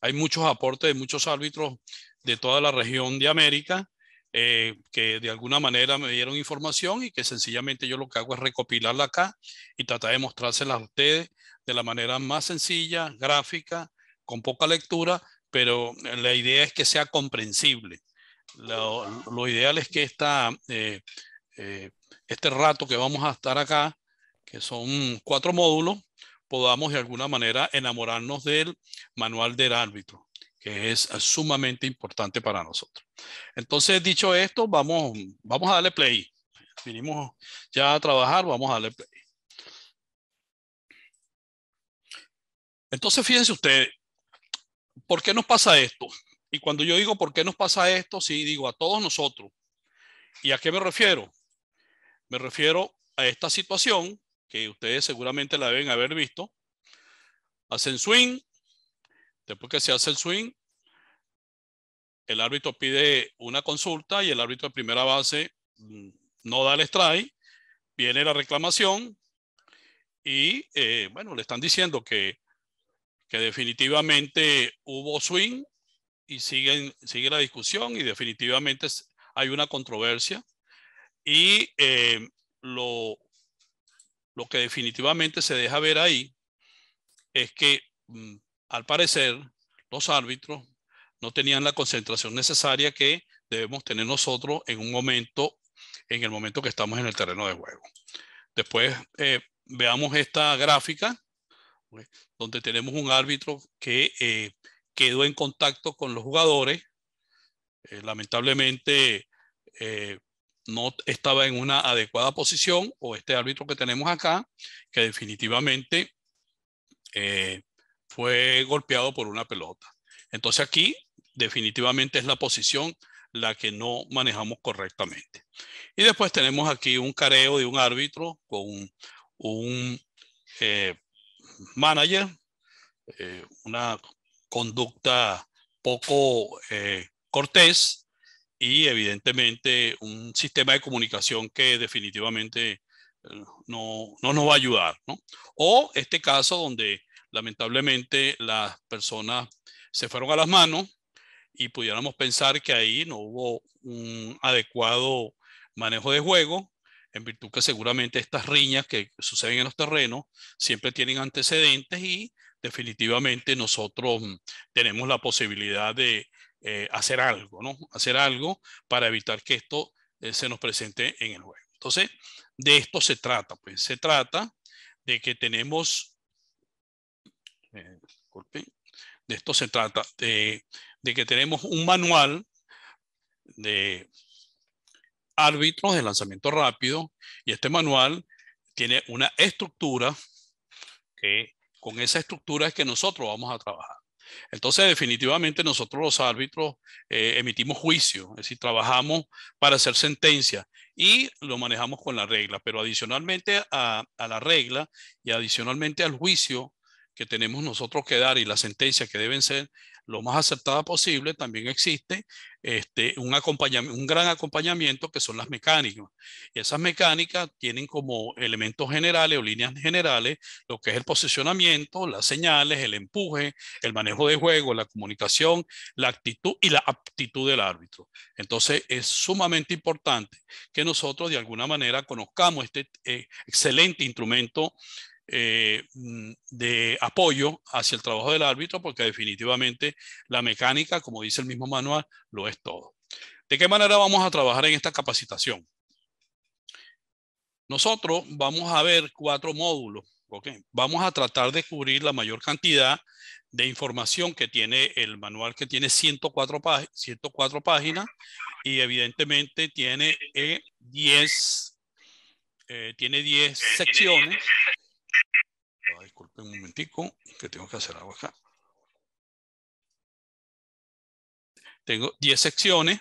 hay muchos aportes de muchos árbitros de toda la región de América eh, que de alguna manera me dieron información y que sencillamente yo lo que hago es recopilarla acá y tratar de mostrársela a ustedes de la manera más sencilla, gráfica, con poca lectura, pero la idea es que sea comprensible. Lo, ideal es que esta, eh, eh, este rato que vamos a estar acá, que son cuatro módulos, podamos de alguna manera enamorarnos del manual del árbitro, que es sumamente importante para nosotros. Entonces, dicho esto, vamos, vamos a darle play. Vinimos ya a trabajar, vamos a darle play. Entonces, fíjense ustedes, ¿por qué nos pasa esto? Y cuando yo digo por qué nos pasa esto, sí digo a todos nosotros. ¿Y a qué me refiero? Me refiero a esta situación que ustedes seguramente la deben haber visto. Hacen swing, después que se hace el swing, el árbitro pide una consulta y el árbitro de primera base mm, no da el strike, viene la reclamación y eh, bueno, le están diciendo que, que definitivamente hubo swing y siguen, sigue la discusión y definitivamente hay una controversia y eh, lo, lo que definitivamente se deja ver ahí es que mm, al parecer los árbitros no tenían la concentración necesaria que debemos tener nosotros en un momento, en el momento que estamos en el terreno de juego. Después eh, veamos esta gráfica pues, donde tenemos un árbitro que eh, quedó en contacto con los jugadores. Eh, lamentablemente, no estaba en una adecuada posición o este árbitro que tenemos acá, que definitivamente eh, fue golpeado por una pelota. Entonces aquí definitivamente es la posición la que no manejamos correctamente. Y después tenemos aquí un careo de un árbitro con un, eh, manager, eh, una conducta poco cortés, y evidentemente un sistema de comunicación que definitivamente eh, no, no nos va a ayudar. ¿no? O este caso donde lamentablemente las personas se fueron a las manos y pudiéramos pensar que ahí no hubo un adecuado manejo de juego, en virtud que seguramente estas riñas que suceden en los terrenos siempre tienen antecedentes y definitivamente nosotros mm, tenemos la posibilidad de eh, hacer algo, ¿no? Hacer algo para evitar que esto eh, se nos presente en el juego. Entonces, de esto se trata, pues se trata de que tenemos, eh, de esto se trata, de que tenemos un manual de árbitros de lanzamiento rápido y este manual tiene una estructura que con esa estructura es que nosotros vamos a trabajar. Entonces, definitivamente nosotros los árbitros eh, emitimos juicio, es decir, trabajamos para hacer sentencia y lo manejamos con la regla, pero adicionalmente a la regla y adicionalmente al juicio que tenemos nosotros que dar y las sentencias que deben ser lo más acertada posible, también existe este, un, acompañamiento, un gran acompañamiento que son las mecánicas. Y esas mecánicas tienen como elementos generales o líneas generales lo que es el posicionamiento, las señales, el empuje, el manejo de juego, la comunicación, la actitud y la aptitud del árbitro. Entonces es sumamente importante que nosotros de alguna manera conozcamos este eh, excelente instrumento eh, mm, de apoyo hacia el trabajo del árbitro, porque definitivamente la mecánica, como dice el mismo manual, lo es todo. ¿De qué manera vamos a trabajar en esta capacitación? Nosotros vamos a ver cuatro módulos. Vamos a tratar de cubrir la mayor cantidad de información que tiene el manual, que tiene 104, páginas y evidentemente tiene 10 eh, eh, tiene 10 secciones un momentico, que tengo que hacer algo acá. Tengo 10 secciones,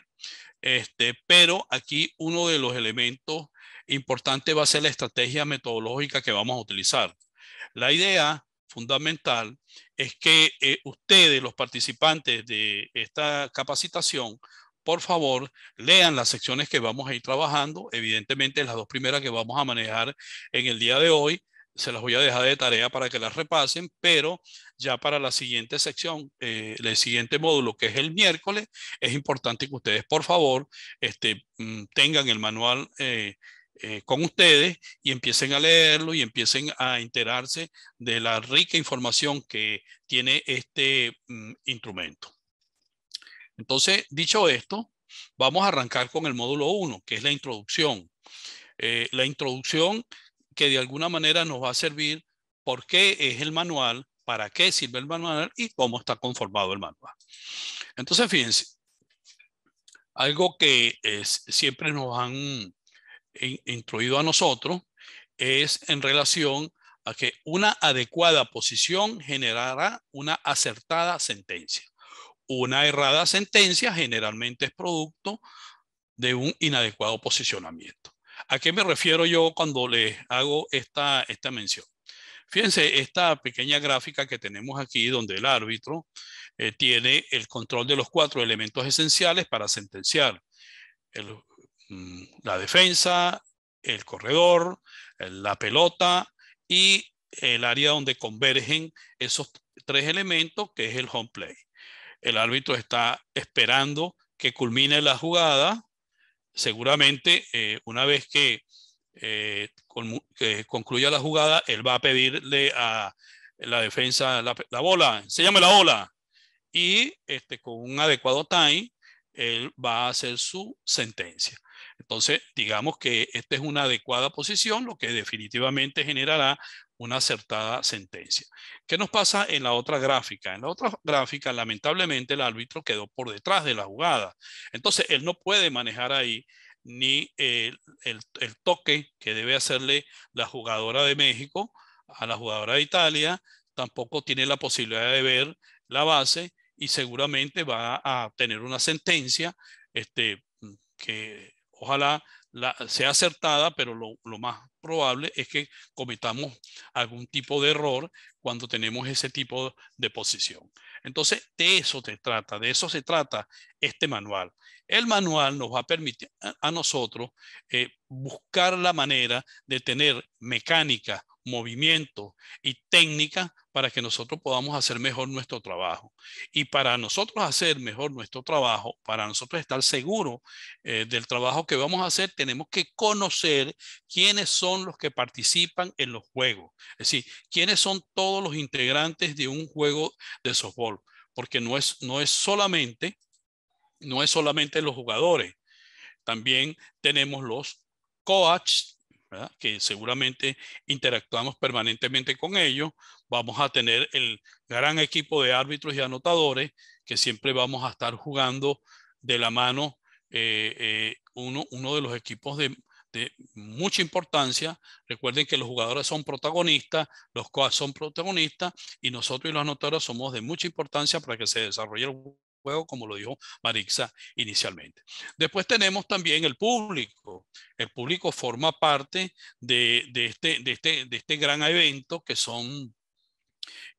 este, pero aquí uno de los elementos importantes va a ser la estrategia metodológica que vamos a utilizar. La idea fundamental es que eh, ustedes, los participantes de esta capacitación, por favor, lean las secciones que vamos a ir trabajando. Evidentemente, las dos primeras que vamos a manejar en el día de hoy se las voy a dejar de tarea para que las repasen, pero ya para la siguiente sección, eh, el siguiente módulo que es el miércoles, es importante que ustedes por favor este, mm, tengan el manual eh, eh, con ustedes y empiecen a leerlo y empiecen a enterarse de la rica información que tiene este mm, instrumento. Entonces, dicho esto, vamos a arrancar con el módulo 1, que es la introducción. la introducción que de alguna manera nos va a servir por qué es el manual, para qué sirve el manual y cómo está conformado el manual. Entonces, fíjense, algo que siempre nos han in, a nosotros es en relación a que una adecuada posición generará una acertada sentencia. Una errada sentencia generalmente es producto de un inadecuado posicionamiento. ¿A qué me refiero yo cuando les hago esta, esta mención? Fíjense esta pequeña gráfica que tenemos aquí donde el árbitro eh, tiene el control de los cuatro elementos esenciales para sentenciar. Mm, la defensa, el corredor, la pelota y el área donde convergen esos tres elementos que es el home play. El árbitro está esperando que culmine la jugada seguramente eh, una vez eh, que, concluya la jugada, él va a pedirle a la defensa la, bola, se llama la bola, y este, con un adecuado time, él va a hacer su sentencia. Entonces, digamos que esta es una adecuada posición, lo que definitivamente generará una acertada sentencia. ¿Qué nos pasa en la otra gráfica? En la otra gráfica, lamentablemente, el árbitro quedó por detrás de la jugada. Entonces, él no puede manejar ahí ni el, toque que debe hacerle la jugadora de México a la jugadora de Italia, tampoco tiene la posibilidad de ver la base y seguramente va a tener una sentencia este, que ojalá sea acertada, pero lo, más probable es que cometamos algún tipo de error cuando tenemos ese tipo de posición. Entonces, de eso se trata, de eso se trata este manual. El manual nos va a permitir a, nosotros eh, buscar la manera de tener mecánica movimiento y técnica para que nosotros podamos hacer mejor nuestro trabajo. Y para nosotros hacer mejor nuestro trabajo, para nosotros estar seguros eh, del trabajo que vamos a hacer, tenemos que conocer quiénes son los que participan en los juegos. Es decir, quiénes son todos los integrantes de un juego de softball. Porque no es, no es solamente, no es solamente los jugadores. También tenemos los coaches, que seguramente interactuamos permanentemente con ellos. Vamos a tener el gran equipo de árbitros y anotadores que siempre vamos a estar jugando de la mano eh, eh, uno, uno de los equipos de, mucha importancia. Recuerden que los jugadores son protagonistas, los coaches son protagonistas y nosotros y los anotadores somos de mucha importancia para que se desarrolle el juego, como lo dijo Marixa inicialmente. Después tenemos también el público. El público forma parte de, de, este, de, este, de este gran evento que son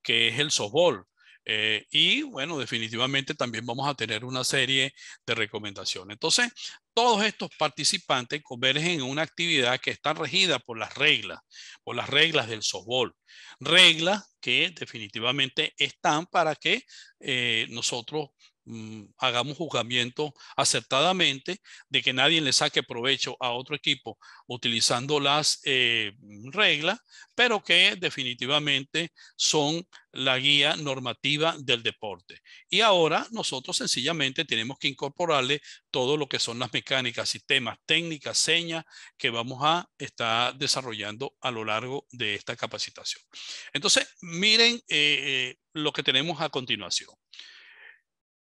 que es el softball. Eh, y bueno, definitivamente también vamos a tener una serie de recomendaciones. Entonces, todos estos participantes convergen en una actividad que está regida por las reglas, por las reglas del softball. Reglas que definitivamente están para que eh, nosotros Mm, hagamos juzgamiento acertadamente de que nadie le saque provecho a otro equipo utilizando las eh, reglas, pero que definitivamente son la guía normativa del deporte. Y ahora nosotros sencillamente tenemos que incorporarle todo lo que son las mecánicas, sistemas, técnicas, señas que vamos a estar desarrollando a lo largo de esta capacitación. Entonces, miren eh, eh, lo que tenemos a continuación.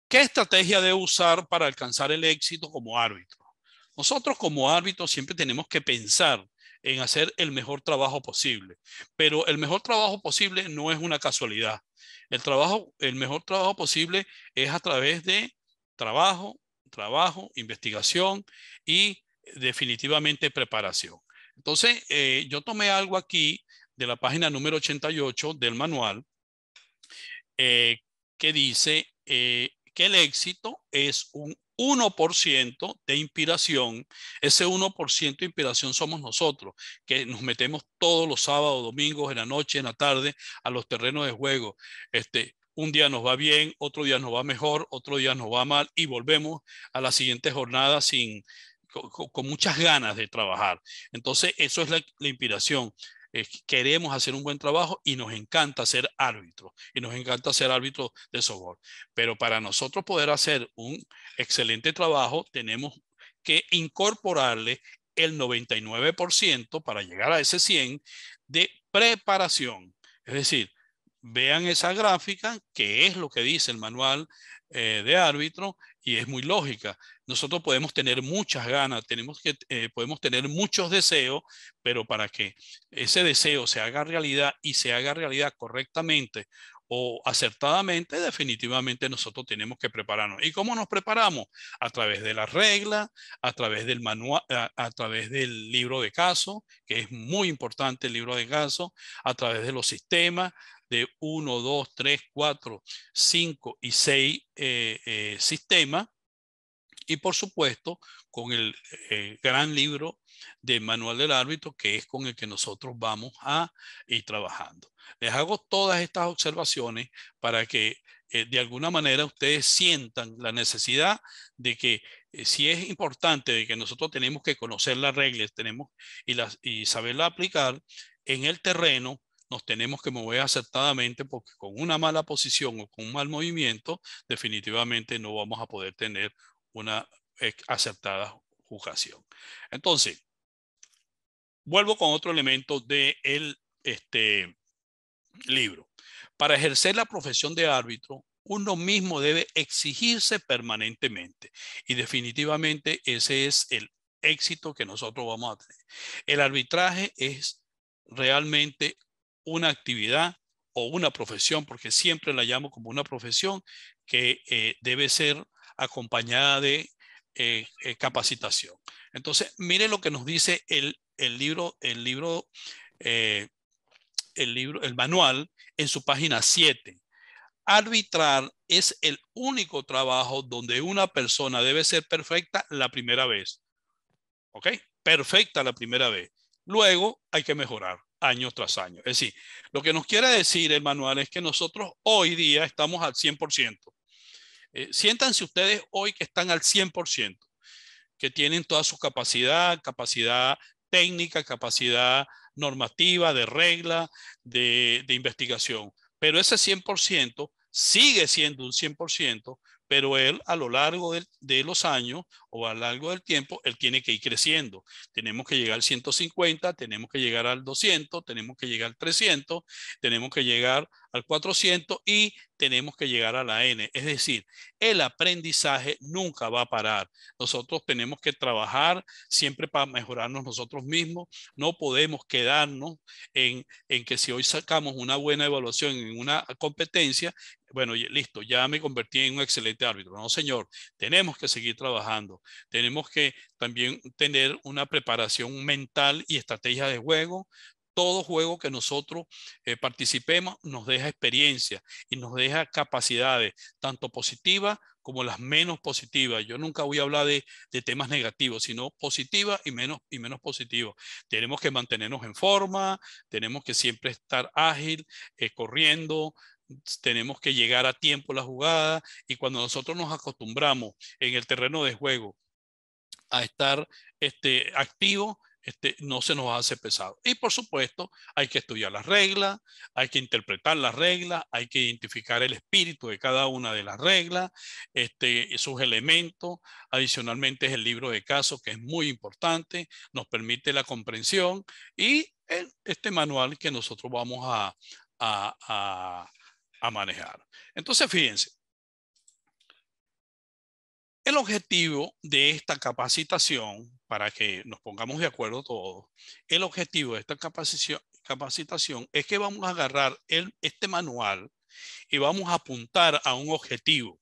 ¿Qué estrategia debe usar para alcanzar el éxito como árbitro? Nosotros como árbitros siempre tenemos que pensar en hacer el mejor trabajo posible, pero el mejor trabajo posible no es una casualidad. El, trabajo, el mejor trabajo posible es a través de trabajo, trabajo, investigación y definitivamente preparación. Entonces, eh, yo tomé algo aquí de la página número 88 del manual eh, que dice, eh, que el éxito es un 1% de inspiración. Ese 1% de inspiración somos nosotros, que nos metemos todos los sábados, domingos, en la noche, en la tarde, a los terrenos de juego. Este, un día nos va bien, otro día nos va mejor, otro día nos va mal y volvemos a la siguiente jornada sin, con, muchas ganas de trabajar. Entonces, eso es la inspiración queremos hacer un buen trabajo y nos encanta ser árbitro y nos encanta ser árbitro de sobor. Pero para nosotros poder hacer un excelente trabajo, tenemos que incorporarle el 99% para llegar a ese 100 de preparación. Es decir, vean esa gráfica, que es lo que dice el manual eh, de árbitro, y es muy lógica. Nosotros podemos tener muchas ganas, tenemos que, eh, podemos tener muchos deseos, pero para que ese deseo se haga realidad y se haga realidad correctamente o acertadamente, definitivamente nosotros tenemos que prepararnos. ¿Y cómo nos preparamos? A través de la regla, a través del manual, a, través del libro de caso, que es muy importante el libro de caso, a través de los sistemas, de 1, 2, 3, 4, 5 y 6 eh, eh, sistemas. Y por supuesto, con el eh, gran libro de Manual del Árbitro, que es con el que nosotros vamos a ir trabajando. Les hago todas estas observaciones para que de alguna manera ustedes sientan la necesidad de que si es importante de que nosotros tenemos que conocer las reglas tenemos y, las, saberla aplicar en el terreno, nos tenemos que mover acertadamente porque con una mala posición o con un mal movimiento, definitivamente no vamos a poder tener una eh, acertada juzgación. Entonces, vuelvo con otro elemento del este, libro. Para ejercer la profesión de árbitro, uno mismo debe exigirse permanentemente y definitivamente ese es el éxito que nosotros vamos a tener. El arbitraje es realmente una actividad o una profesión, porque siempre la llamo como una profesión que eh, debe ser acompañada de eh, eh, capacitación. Entonces, mire lo que nos dice el, libro, el libro, el libro, el manual en su página 7. Arbitrar es el único trabajo donde una persona debe ser perfecta la primera vez. ¿Ok? Perfecta la primera vez. Luego hay que mejorar año tras año. Es decir, lo que nos quiere decir el manual es que nosotros hoy día estamos al 100%. Eh, siéntanse ustedes hoy que están al 100%, que tienen toda su capacidad, capacidad técnica, capacidad normativa, de regla, de, investigación. Pero ese 100% sigue siendo un 100%, pero él a lo largo de los años o a lo largo del tiempo, él tiene que ir creciendo. Tenemos que llegar al 150, tenemos que llegar al 200, tenemos que llegar al 300, tenemos que llegar al 400 y tenemos que llegar a la N. Es decir, el aprendizaje nunca va a parar. Nosotros tenemos que trabajar siempre para mejorarnos nosotros mismos. No podemos quedarnos en, que si hoy sacamos una buena evaluación en una competencia, bueno, listo, ya me convertí en un excelente árbitro. No, señor, tenemos que seguir trabajando. Tenemos que también tener una preparación mental y estrategia de juego. Todo juego que nosotros eh, participemos nos deja experiencia y nos deja capacidades, tanto positivas como las menos positivas. Yo nunca voy a hablar de, temas negativos, sino positivas y menos, y menos positivos. Tenemos que mantenernos en forma, tenemos que siempre estar ágil, eh, corriendo, tenemos que llegar a tiempo la jugada y cuando nosotros nos acostumbramos en el terreno de juego a estar este, activo este, no se nos hace pesado. Y por supuesto, hay que estudiar las reglas, hay que interpretar las reglas, hay que identificar el espíritu de cada una de las reglas, este, sus elementos. Adicionalmente es el libro de casos, que es muy importante, nos permite la comprensión y este manual que nosotros vamos a, a a manejar. Entonces, fíjense, el objetivo de esta capacitación, para que nos pongamos de acuerdo todos, el objetivo de esta capacitación, es que vamos a agarrar este manual y vamos a apuntar a un objetivo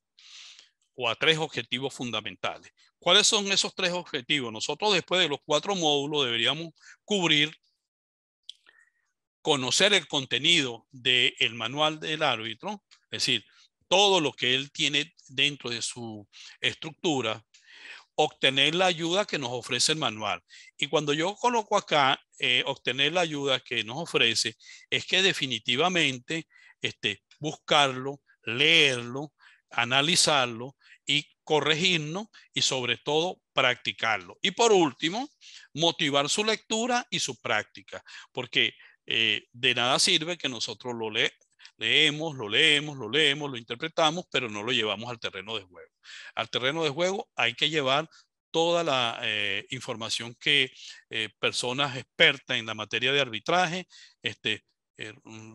o a tres objetivos fundamentales. ¿Cuáles son esos tres objetivos? Nosotros después de los cuatro módulos deberíamos cubrir conocer el contenido del manual del árbitro, es decir, todo lo que él tiene dentro de su estructura, obtener la ayuda que nos ofrece el manual. Y cuando yo coloco acá, eh, obtener la ayuda que nos ofrece, es que definitivamente este, buscarlo, leerlo, analizarlo y corregirlo y sobre todo practicarlo. Y por último, motivar su lectura y su práctica, porque eh, de nada sirve que nosotros lo leemos, lo leemos, lo leemos, lo interpretamos, pero no lo llevamos al terreno de juego. Al terreno de juego hay que llevar toda la eh, información que eh, personas expertas en la materia de arbitraje este,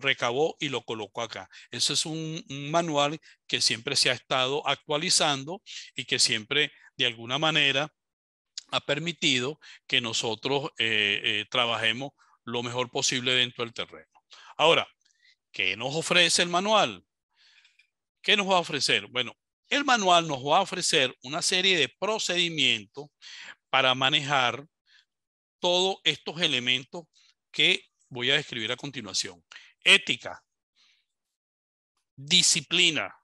recabó y lo colocó acá. Ese es un, manual que siempre se ha estado actualizando y que siempre de alguna manera ha permitido que nosotros trabajemos lo mejor posible dentro del terreno. Ahora, ¿qué nos ofrece el manual? ¿Qué nos va a ofrecer? Bueno, el manual nos va a ofrecer una serie de procedimientos para manejar todos estos elementos que voy a describir a continuación. Ética, disciplina,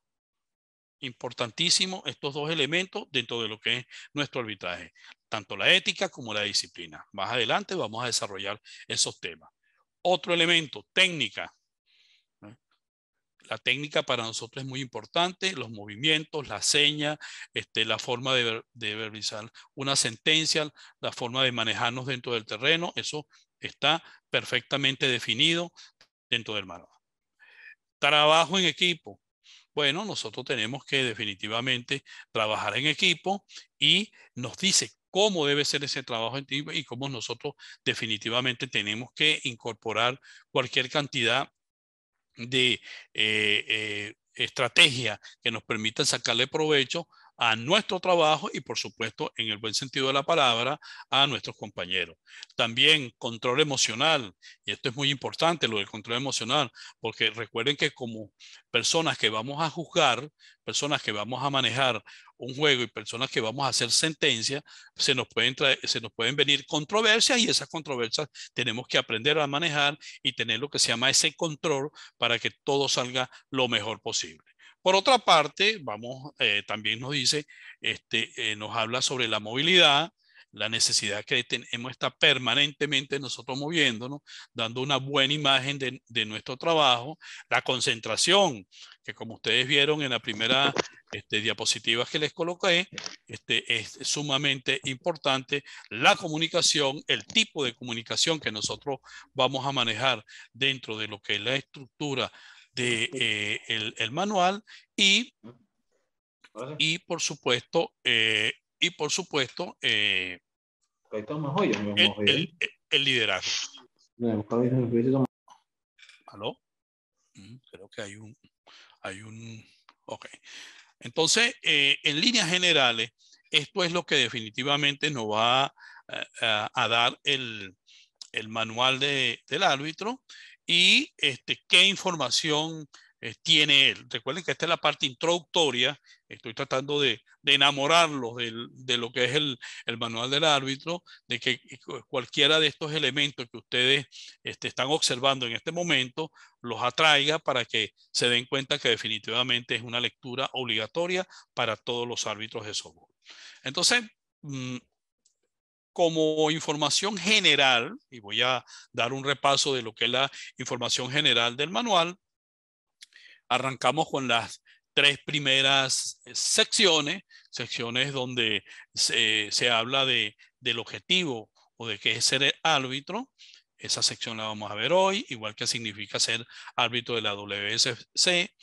importantísimo estos dos elementos dentro de lo que es nuestro arbitraje, tanto la ética como la disciplina. Más adelante vamos a desarrollar esos temas. Otro elemento, técnica. ¿Eh? La técnica para nosotros es muy importante, los movimientos, la seña, este, la forma de, una sentencia, la forma de manejarnos dentro del terreno, eso está perfectamente definido dentro del manual. Trabajo en equipo, bueno, nosotros tenemos que definitivamente trabajar en equipo y nos dice cómo debe ser ese trabajo en equipo y cómo nosotros definitivamente tenemos que incorporar cualquier cantidad de eh, eh, estrategia que nos permita sacarle provecho a nuestro trabajo y, por supuesto, en el buen sentido de la palabra, a nuestros compañeros. También control emocional, y esto es muy importante, lo del control emocional, porque recuerden que como personas que vamos a juzgar, personas que vamos a manejar un juego y personas que vamos a hacer sentencia, se nos pueden, se nos pueden venir controversias y esas controversias tenemos que aprender a manejar y tener lo que se llama ese control para que todo salga lo mejor posible. Por otra parte, vamos, eh, también nos dice, este, eh, nos habla sobre la movilidad, la necesidad que tenemos de estar permanentemente nosotros moviéndonos, dando una buena imagen de, nuestro trabajo, la concentración, que como ustedes vieron en la primera este, diapositiva que les coloqué, este, es sumamente importante, la comunicación, el tipo de comunicación que nosotros vamos a manejar dentro de lo que es la estructura eh, el, manual y, y por supuesto, eh, y por supuesto, eh, el, el, liderazgo. Mm, creo que hay un, hay un, Entonces, en líneas generales, esto es lo que definitivamente nos va a, dar el, manual del árbitro y este, qué información eh, tiene él. Recuerden que esta es la parte introductoria, estoy tratando de, enamorarlos de lo que es el, manual del árbitro, de que cualquiera de estos elementos que ustedes este, están observando en este momento los atraiga para que se den cuenta que definitivamente es una lectura obligatoria para todos los árbitros de softball. Entonces, mm, como información general, y voy a dar un repaso de lo que es la información general del manual, arrancamos con las tres primeras eh, secciones, secciones donde se, eh, se habla de, del objetivo o de qué es ser árbitro. Esa sección la vamos a ver hoy, igual que significa ser árbitro de la WSC.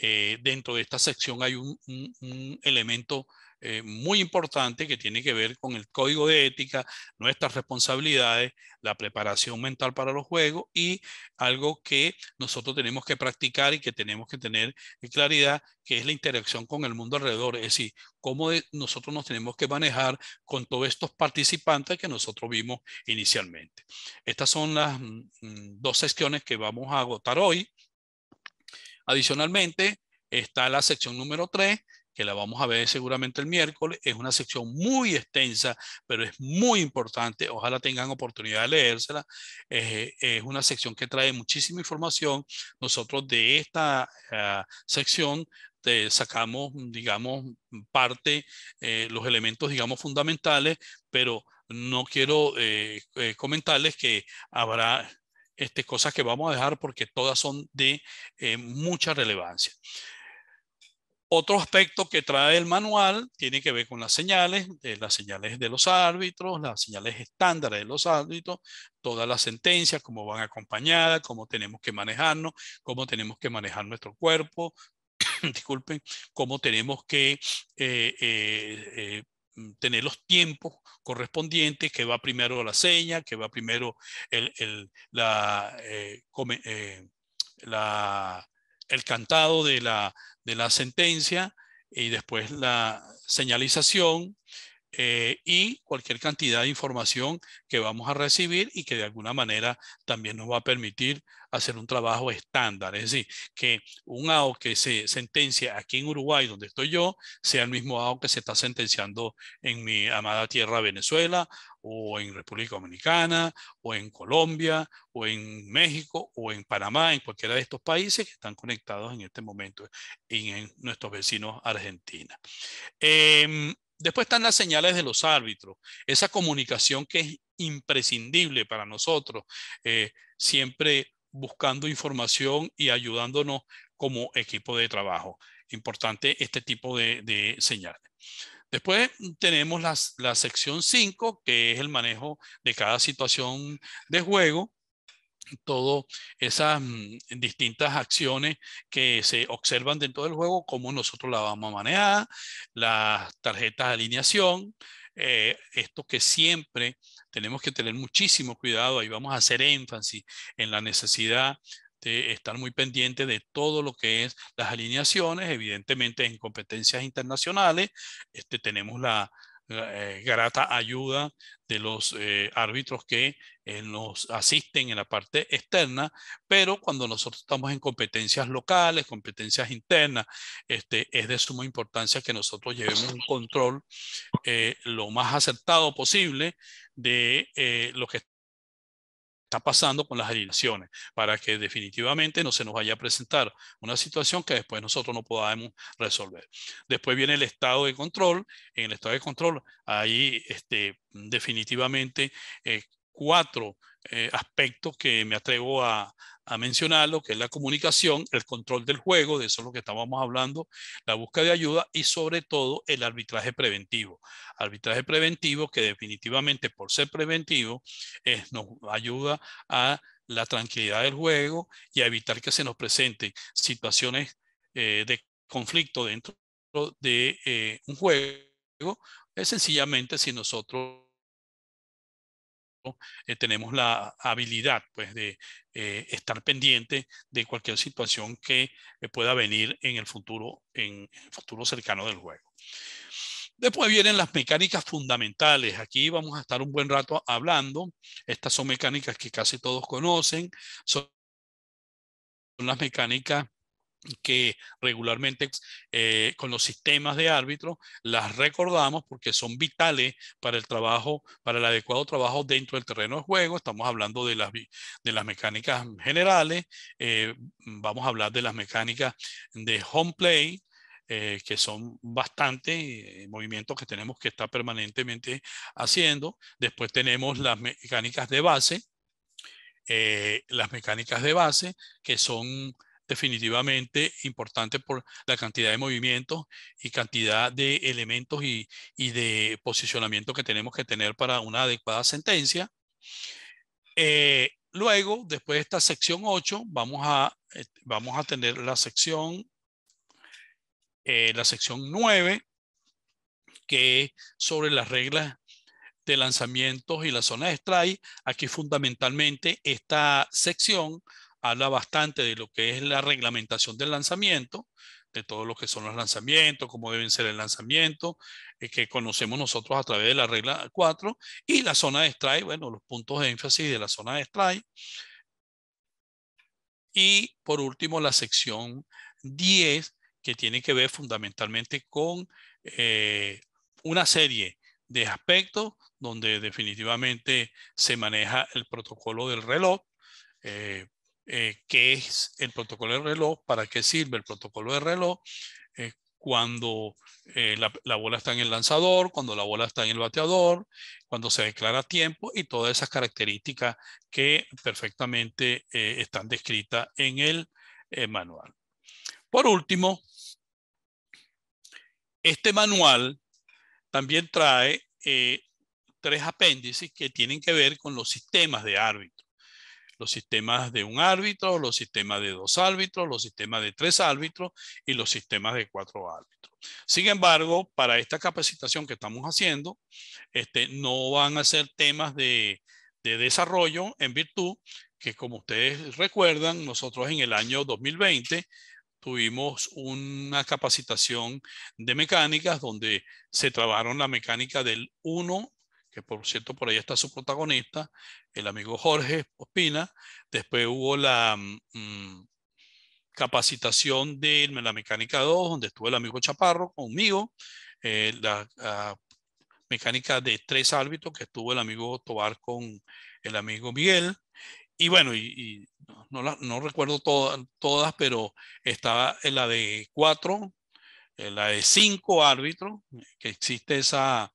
Eh, dentro de esta sección hay un, un, un elemento eh, muy importante que tiene que ver con el código de ética, nuestras responsabilidades, la preparación mental para los juegos y algo que nosotros tenemos que practicar y que tenemos que tener en claridad, que es la interacción con el mundo alrededor, es decir, cómo nosotros nos tenemos que manejar con todos estos participantes que nosotros vimos inicialmente. Estas son las mm, mm, dos secciones que vamos a agotar hoy. Adicionalmente, está la sección número 3, que la vamos a ver seguramente el miércoles. Es una sección muy extensa, pero es muy importante. Ojalá tengan oportunidad de leérsela. Eh, es una sección que trae muchísima información. Nosotros de esta ah, sección te sacamos, digamos, parte, eh, los elementos, digamos, fundamentales, pero no quiero eh, comentarles que habrá este, cosas que vamos a dejar porque todas son de mucha relevancia. Otro aspecto que trae el manual tiene que ver con las señales, eh, las señales de los árbitros, las señales estándares de los árbitros, todas las sentencias, cómo van acompañadas, cómo tenemos que manejarnos, cómo tenemos que manejar nuestro cuerpo, disculpen, cómo tenemos que eh, eh, mm, tener los tiempos correspondientes, que va primero la seña, que va primero la el cantado de la, de la sentencia y después la señalización eh, y cualquier cantidad de información que vamos a recibir y que de alguna manera también nos va a permitir hacer un trabajo estándar. Es decir, que un AO que se sentencia aquí en Uruguay, donde estoy yo, sea el mismo AO que se está sentenciando en mi amada tierra Venezuela o en República Dominicana o en Colombia o en México o en Panamá, en cualquiera de estos países que están conectados en este momento en nuestros vecinos Argentina. Em, Después están las señales de los árbitros, esa comunicación que es imprescindible para nosotros, eh, siempre buscando información y ayudándonos como equipo de trabajo. Importante este tipo de, señales. Después tenemos la sección 5, que es el manejo de cada situación de juego todas esas mm, distintas acciones que se observan dentro del juego, cómo nosotros la vamos a manejar, las tarjetas de alineación, eh, esto que siempre tenemos que tener muchísimo cuidado, ahí vamos a hacer énfasis en la necesidad de estar muy pendiente de todo lo que es las alineaciones, evidentemente en competencias internacionales, este, tenemos la, eh, grata ayuda de los eh, árbitros que eh, nos asisten en la parte externa, pero cuando nosotros estamos en competencias locales, competencias internas, este, es de suma importancia que nosotros llevemos un control lo más acertado posible de lo que está pasando con las alineaciones, para que definitivamente no se nos vaya a presentar una situación que después nosotros no podamos resolver. Después viene el estado de control. En el estado de control, ahí este, definitivamente eh, cuatro eh, aspectos que me atrevo a, mencionar, lo que es la comunicación, el control del juego, de eso lo que estábamos hablando, la búsqueda de ayuda y sobre todo el arbitraje preventivo. Arbitraje preventivo que definitivamente por ser preventivo eh, nos ayuda a la tranquilidad del juego y a evitar que se nos presenten situaciones eh, de conflicto dentro de un juego, es sencillamente si nosotros eh, tenemos la habilidad pues, de eh, estar pendiente de cualquier situación que eh, pueda venir en el futuro, en el futuro cercano del juego. Después vienen las mecánicas fundamentales. Aquí vamos a estar un buen rato hablando. Estas son mecánicas que casi todos conocen. Son las mecánicas que regularmente eh, con los sistemas de árbitro las recordamos porque son vitales para el trabajo, para el adecuado trabajo dentro del terreno de juego. Estamos hablando de las, de las mecánicas generales, eh, vamos a hablar de las mecánicas de home play, eh, que son bastante movimientos que tenemos que estar permanentemente haciendo. Después tenemos las mecánicas de base, las mecánicas de base que son definitivamente importante por la cantidad de movimientos y cantidad de elementos y, de posicionamiento que tenemos que tener para una adecuada sentencia. Eh, luego, después de esta sección 8, vamos a, eh, vamos a tener la sección, eh, la sección 9, que es sobre las reglas de lanzamientos y la zona de strike. Aquí fundamentalmente esta sección habla bastante de lo que es la reglamentación del lanzamiento, de todo lo que son los lanzamientos, cómo deben ser el lanzamiento, eh, que conocemos nosotros a través de la regla 4, y la zona de strike, bueno, los puntos de énfasis de la zona de strike. Y por último, la sección 10, que tiene que ver fundamentalmente con eh, una serie de aspectos donde definitivamente se maneja el protocolo del reloj, eh, eh, qué es el protocolo de reloj, para qué sirve el protocolo de reloj, eh, cuando eh, la, la, bola está en el lanzador, cuando la bola está en el bateador, cuando se declara tiempo y todas esas características que perfectamente están descritas en el manual. Por último, este manual también trae tres apéndices que tienen que ver con los sistemas de árbitro los sistemas de un árbitro, los sistemas de dos árbitros, los sistemas de tres árbitros y los sistemas de cuatro árbitros. Sin embargo, para esta capacitación que estamos haciendo, este, no van a ser temas de, desarrollo en virtud que, como ustedes recuerdan, nosotros en el año 2020 tuvimos una capacitación de mecánicas donde se trabajaron la mecánica del 1 por cierto por ahí está su protagonista, el amigo Jorge Ospina. Después hubo la mm, mm, capacitación de la mecánica 2, donde estuvo el amigo Chaparro conmigo, eh, la, mecánica de tres árbitros que estuvo el amigo Tobar con el amigo Miguel. Y bueno, y, no, recuerdo todas, todas, pero estaba en la de cuatro, la de cinco árbitros, que existe esa,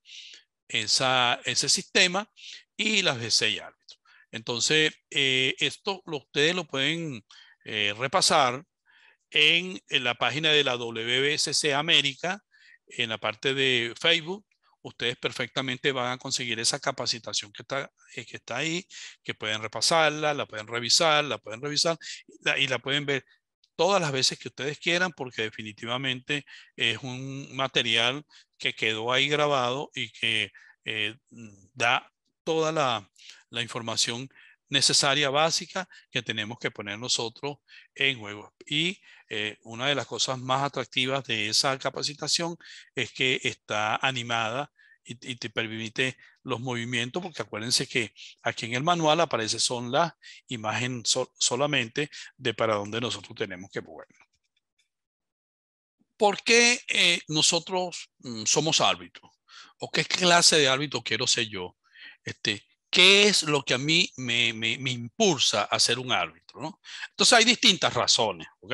esa, ese sistema y las de 6 árbitros. Entonces, eh, esto lo, ustedes lo pueden eh, repasar en, la página de la WBSC América, en la parte de Facebook. Ustedes perfectamente van a conseguir esa capacitación que está, eh, que está ahí, que pueden repasarla, la pueden revisar, la pueden revisar y la pueden ver todas las veces que ustedes quieran, porque definitivamente es un material que quedó ahí grabado y que eh, da toda la, información necesaria, básica, que tenemos que poner nosotros en juego. Y eh, una de las cosas más atractivas de esa capacitación es que está animada y te permite los movimientos, porque acuérdense que aquí en el manual aparece son la imagen solamente de para dónde nosotros tenemos que movernos. ¿Por qué eh, nosotros mm, somos árbitros? ¿O qué clase de árbitro quiero ser yo? Este, ¿Qué es lo que a mí me, impulsa a ser un árbitro? Entonces hay distintas razones, ¿ok?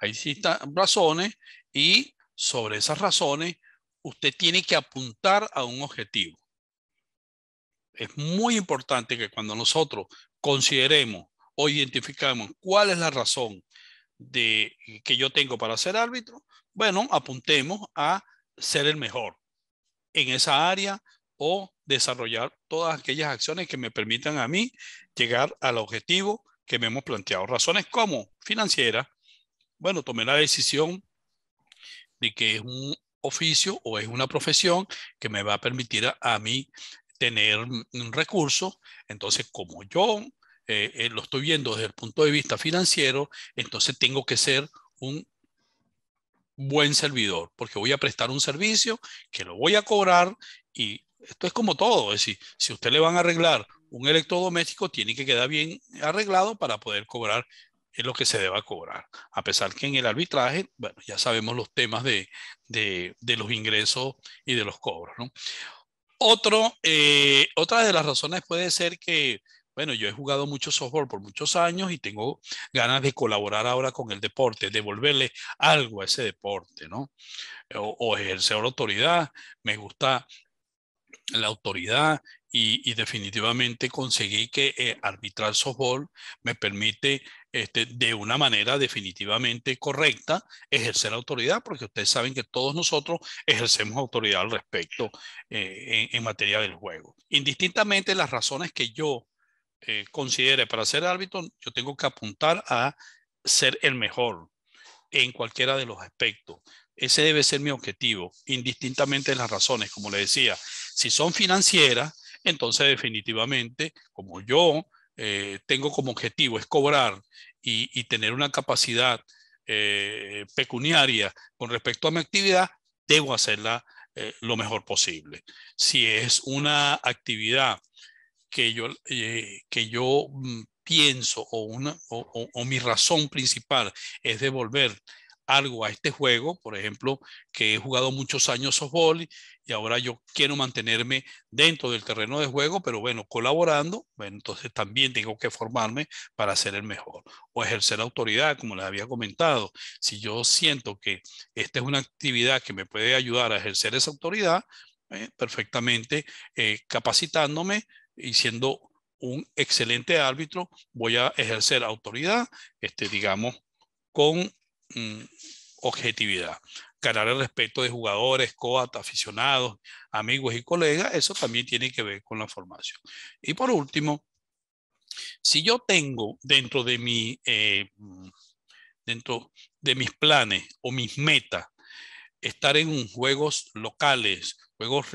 Hay distintas razones y sobre esas razones usted tiene que apuntar a un objetivo es muy importante que cuando nosotros consideremos o identificamos cuál es la razón de, que yo tengo para ser árbitro, bueno, apuntemos a ser el mejor en esa área o desarrollar todas aquellas acciones que me permitan a mí llegar al objetivo que me hemos planteado. Razones como financiera, bueno, tomé la decisión de que es un oficio o es una profesión que me va a permitir a, a mí tener un recurso. Entonces, como yo eh, eh, lo estoy viendo desde el punto de vista financiero, entonces tengo que ser un buen servidor, porque voy a prestar un servicio que lo voy a cobrar y esto es como todo, es decir, si usted le van a arreglar un electrodoméstico, tiene que quedar bien arreglado para poder cobrar lo que se deba cobrar. A pesar que en el arbitraje, bueno, ya sabemos los temas de, de los ingresos y de los cobros. ¿no? Otro, eh, otra de las razones puede ser que, bueno, yo he jugado mucho softball por muchos años y tengo ganas de colaborar ahora con el deporte, devolverle algo a ese deporte, ¿no? O, ejercer autoridad, me gusta la autoridad y, definitivamente conseguí que eh, arbitrar softball me permite este, de una manera definitivamente correcta ejercer autoridad, porque ustedes saben que todos nosotros ejercemos autoridad al respecto eh, en, materia del juego. Indistintamente las razones que yo eh, considere para ser árbitro, yo tengo que apuntar a ser el mejor en cualquiera de los aspectos. Ese debe ser mi objetivo, indistintamente las razones, como le decía. Si son financieras, entonces definitivamente, como yo eh, tengo como objetivo es cobrar y, tener una capacidad eh, pecuniaria con respecto a mi actividad, debo hacerla eh, lo mejor posible. Si es una actividad que yo, que yo mm, pienso o, una, o mi razón principal es devolver algo a este juego, por ejemplo, que he jugado muchos años softball y ahora yo quiero mantenerme dentro del terreno de juego, pero bueno, colaborando, entonces también tengo que formarme para ser el mejor o ejercer autoridad, como les había comentado. Si yo siento que esta es una actividad que me puede ayudar a ejercer esa autoridad, eh, perfectamente eh, capacitándome y siendo un excelente árbitro, voy a ejercer autoridad, este, digamos, con Mm, objetividad. Ganar el respeto de jugadores, coat, aficionados, amigos y colegas, eso también tiene que ver con la formación. Y por último, si yo tengo dentro de, mi, eh, dentro de mis planes o mis metas estar en juegos locales, juegos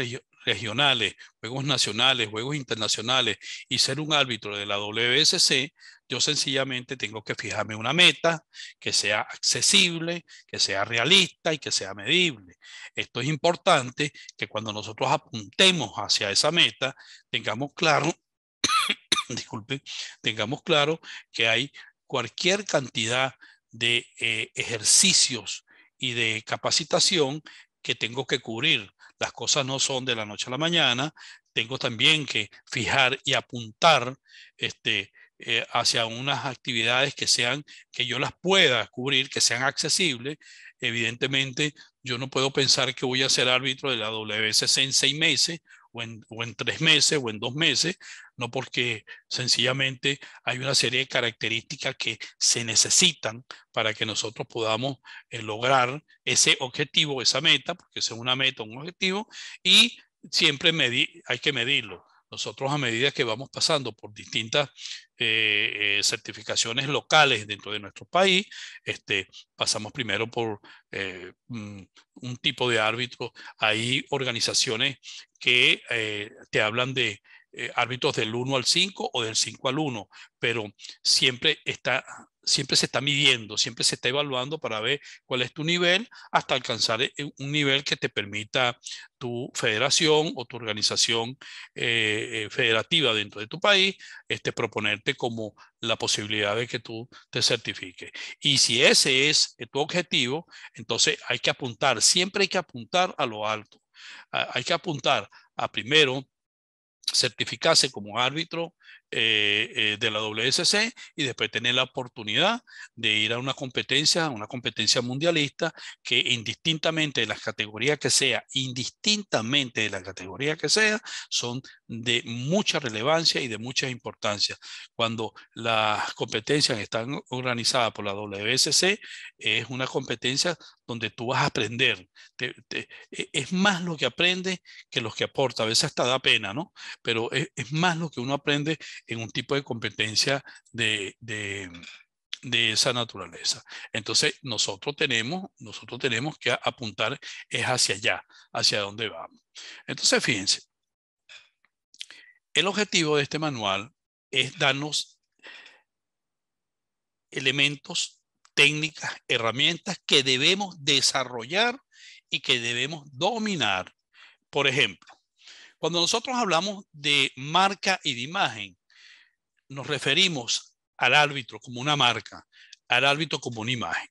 regionales, juegos nacionales, juegos internacionales y ser un árbitro de la WSC, yo sencillamente tengo que fijarme una meta que sea accesible, que sea realista y que sea medible. Esto es importante que cuando nosotros apuntemos hacia esa meta, tengamos claro, disculpe tengamos claro que hay cualquier cantidad de eh, ejercicios y de capacitación que tengo que cubrir. Las cosas no son de la noche a la mañana. Tengo también que fijar y apuntar este, eh, hacia unas actividades que sean, que yo las pueda cubrir, que sean accesibles. Evidentemente, yo no puedo pensar que voy a ser árbitro de la WCC en seis meses o en, tres meses o en dos meses, no porque sencillamente hay una serie de características que se necesitan para que nosotros podamos eh, lograr ese objetivo, esa meta, porque es una meta, un objetivo, y siempre hay que medirlo. Nosotros a medida que vamos pasando por distintas eh, eh, certificaciones locales dentro de nuestro país, este, pasamos primero por eh, mm, un tipo de árbitro. Hay organizaciones que te hablan de árbitros del 1 al 5 o del 5 al 1, pero siempre está siempre se está midiendo, siempre se está evaluando para ver cuál es tu nivel hasta alcanzar eh, eh, un nivel que te permita tu federación o tu organización eh, federativa dentro de tu país, este, proponerte como la posibilidad de que tú te certifiques. Y si ese es tu objetivo, entonces hay que apuntar, siempre hay que apuntar a lo alto. Ah, hay que apuntar a primero certificarse como árbitro eh, eh, de la WSC y después tener la oportunidad de ir a una competencia, una competencia mundialista que indistintamente de la categoría que sea, indistintamente de la categoría que sea, son de mucha relevancia y de mucha importancia. Cuando las competencias están organizadas por la WSC, es una competencia donde tú vas a aprender. E, es más lo que aprende que los que aporta. A veces hasta da pena, ¿no? Pero e, es más lo que uno aprende en un tipo de competencia de, esa naturaleza. Entonces, nosotros tenemos, nosotros tenemos que apuntar es hacia allá, hacia dónde vamos. Entonces, fíjense, el objetivo de este manual es darnos elementos, técnicas, herramientas que debemos desarrollar y que debemos dominar. Por ejemplo, cuando nosotros hablamos de marca y de imagen, nos referimos al árbitro como una marca, al árbitro como una imagen.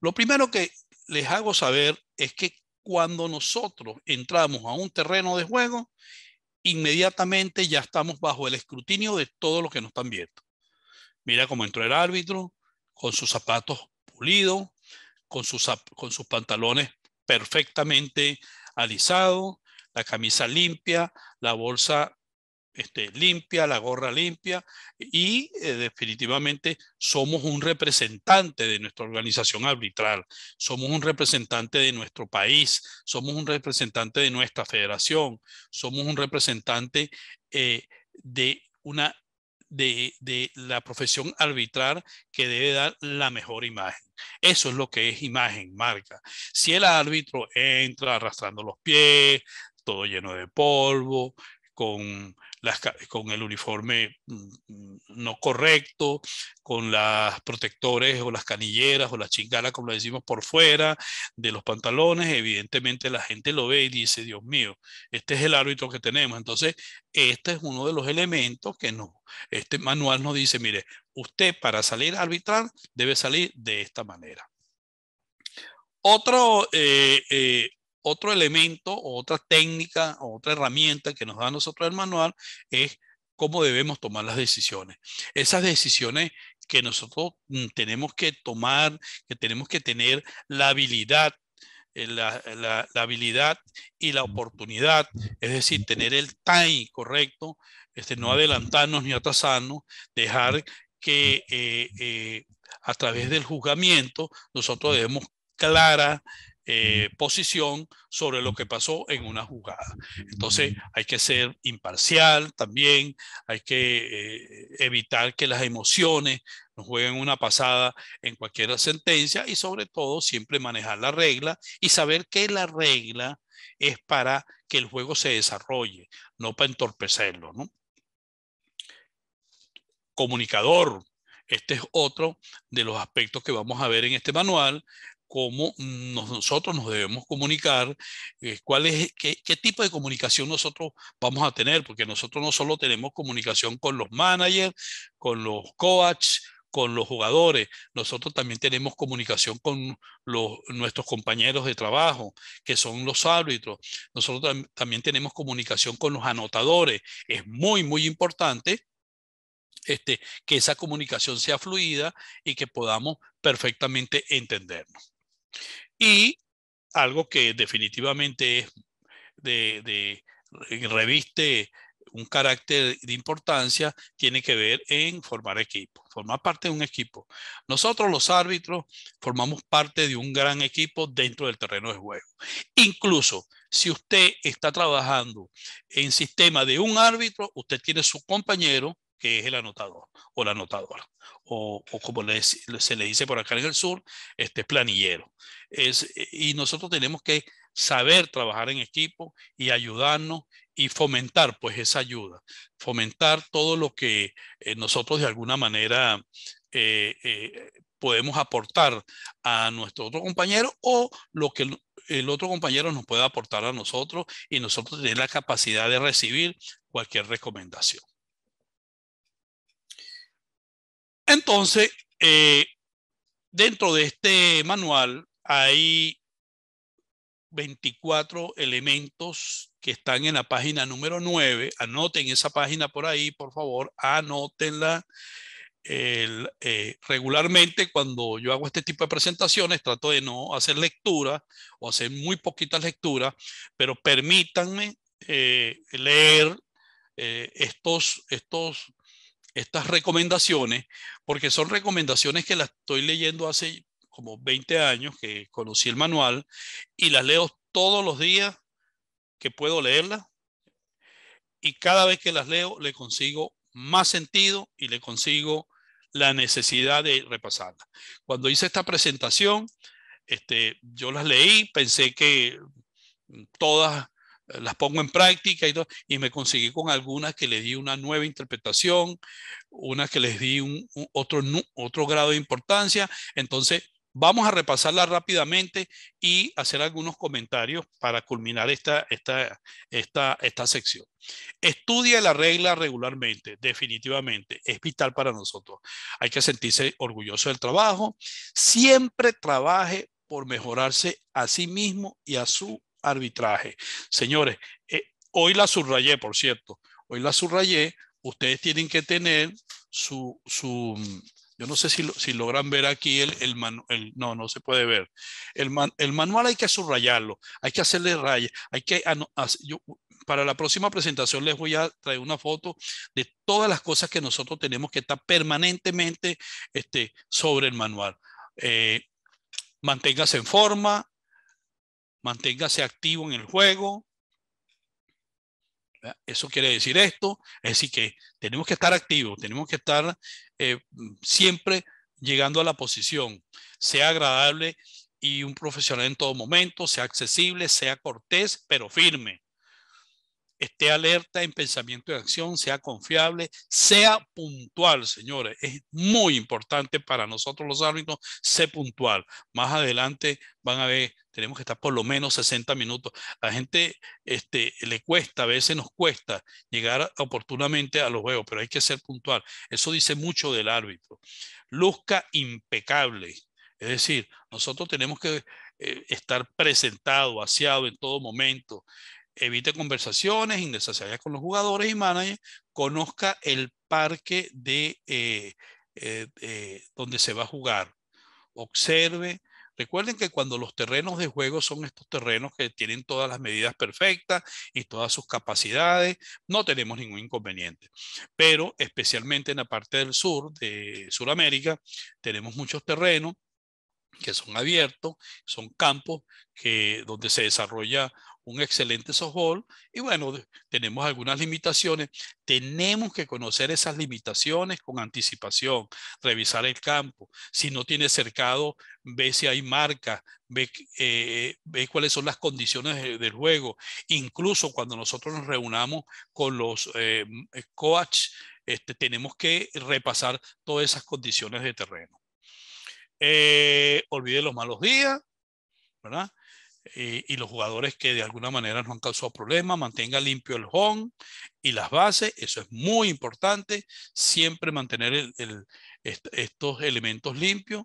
Lo primero que les hago saber es que cuando nosotros entramos a un terreno de juego, inmediatamente ya estamos bajo el escrutinio de todo lo que nos están viendo. Mira cómo entró el árbitro, con sus zapatos pulidos, con sus, con sus pantalones perfectamente alisados, la camisa limpia, la bolsa este, limpia, la gorra limpia y eh, definitivamente somos un representante de nuestra organización arbitral, somos un representante de nuestro país, somos un representante de nuestra federación, somos un representante eh, de una de, de, la profesión arbitral que debe dar la mejor imagen. Eso es lo que es imagen, marca. Si el árbitro entra arrastrando los pies, todo lleno de polvo, con con el uniforme mm, mm, no correcto, con las protectores o las canilleras o las chingadas, como lo decimos, por fuera de los pantalones, evidentemente la gente lo ve y dice, Dios mío, este es el árbitro que tenemos. Entonces, este es uno de los elementos que no, este manual nos dice, mire, usted para salir a arbitrar debe salir de esta manera. Otro, eh, eh, otro elemento, otra técnica, otra herramienta que nos da a nosotros el manual es cómo debemos tomar las decisiones. Esas decisiones que nosotros mm, tenemos que tomar, que tenemos que tener la habilidad eh, la, la, habilidad y la oportunidad, es decir, tener el time correcto, este, no adelantarnos ni atrasarnos, dejar que eh, eh, a través del juzgamiento nosotros debemos clara eh, posición sobre lo que pasó en una jugada. Entonces hay que ser imparcial también, hay que eh, evitar que las emociones nos jueguen una pasada en cualquier sentencia y sobre todo siempre manejar la regla y saber que la regla es para que el juego se desarrolle, no para entorpecerlo. Comunicador, este es otro de los aspectos que vamos a ver en este manual cómo nosotros nos debemos comunicar, eh, cuál es, qué, tipo de comunicación nosotros vamos a tener, porque nosotros no solo tenemos comunicación con los managers, con los coaches, con los jugadores, nosotros también tenemos comunicación con los, nuestros compañeros de trabajo, que son los árbitros, nosotros también tenemos comunicación con los anotadores, es muy, muy importante este, que esa comunicación sea fluida y que podamos perfectamente entendernos. Y algo que definitivamente es de, eh, reviste un carácter de importancia tiene que ver en formar equipo, formar parte de un equipo. Nosotros los árbitros formamos parte de un gran equipo dentro del terreno de juego. Incluso si usted está trabajando en sistema de un árbitro, usted tiene su compañero que es el anotador o la anotadora o, como se le dice por acá en el sur, este planillero. Es, e, y nosotros tenemos que saber trabajar en equipo y ayudarnos y fomentar pues esa ayuda, fomentar todo lo que eh, nosotros de alguna manera eh, eh, podemos aportar a nuestro otro compañero o lo que el, el otro compañero nos pueda aportar a nosotros y nosotros tener la capacidad de recibir cualquier recomendación. Entonces, eh, dentro de este manual hay 24 elementos que están en la página número 9. Anoten esa página por ahí, por favor, anótenla. Eh, regularmente cuando yo hago este tipo de presentaciones trato de no hacer lectura o hacer muy poquita lectura, pero permítanme eh, leer estos, estos estas recomendaciones, porque son recomendaciones que las estoy leyendo hace como 20 años que conocí el manual y las leo todos los días que puedo leerlas y cada vez que las leo le consigo más sentido y le consigo la necesidad de repasarlas. Cuando hice esta presentación, este, yo las leí, pensé que todas las pongo en práctica y, me conseguí con algunas que le di una nueva interpretación, unas que les di un, otro, otro grado de importancia. Entonces, vamos a repasarla rápidamente y hacer algunos comentarios para culminar esta, esta, esta, esta sección. Estudia la regla regularmente, definitivamente, es vital para nosotros. Hay que sentirse orgulloso del trabajo. Siempre trabaje por mejorarse a sí mismo y a su arbitraje. Señores, eh, hoy la subrayé, por cierto, hoy la subrayé, ustedes tienen que tener su, su yo no sé si, si logran ver aquí el, el manual, no, no se puede ver. El, el, manual hay que subrayarlo, hay que hacerle rayas, hay que, para la próxima presentación les voy a traer una foto de todas las cosas que nosotros tenemos que estar permanentemente este, sobre el manual. Eh, manténgase en forma, manténgase activo en el juego. Eso quiere decir esto, es decir que tenemos que estar activos, tenemos que estar eh, siempre llegando a la posición, sea agradable y un profesional en todo momento, sea accesible, sea cortés, pero firme esté alerta en pensamiento y acción, sea confiable, sea puntual, señores. Es muy importante para nosotros los árbitros ser puntual. Más adelante van a ver, tenemos que estar por lo menos 60 minutos. A la gente este, le cuesta, a veces nos cuesta llegar oportunamente a los juegos, pero hay que ser puntual. Eso dice mucho del árbitro. Luzca impecable. Es decir, nosotros tenemos que eh, estar presentado, aseado en todo momento evite conversaciones innecesarias con los jugadores y managers, conozca el parque de, eh, eh, eh, donde se va a jugar, observe. Recuerden que cuando los terrenos de juego son estos terrenos que tienen todas las medidas perfectas y todas sus capacidades, no tenemos ningún inconveniente. Pero especialmente en la parte del sur, de Sudamérica, tenemos muchos terrenos que son abiertos, son campos que, donde se desarrolla un excelente softball y bueno, tenemos algunas limitaciones. Tenemos que conocer esas limitaciones con anticipación, revisar el campo. Si no tiene cercado, ve si hay marca, ve, eh, ve cuáles son las condiciones del, juego. Incluso cuando nosotros nos reunamos con los eh, coach, este, tenemos que repasar todas esas condiciones de terreno. Eh, olvide los malos días, ¿verdad? Eh, y los jugadores que de alguna manera no han causado problemas, mantenga limpio el home y las bases, eso es muy importante, siempre mantener estos elementos limpios,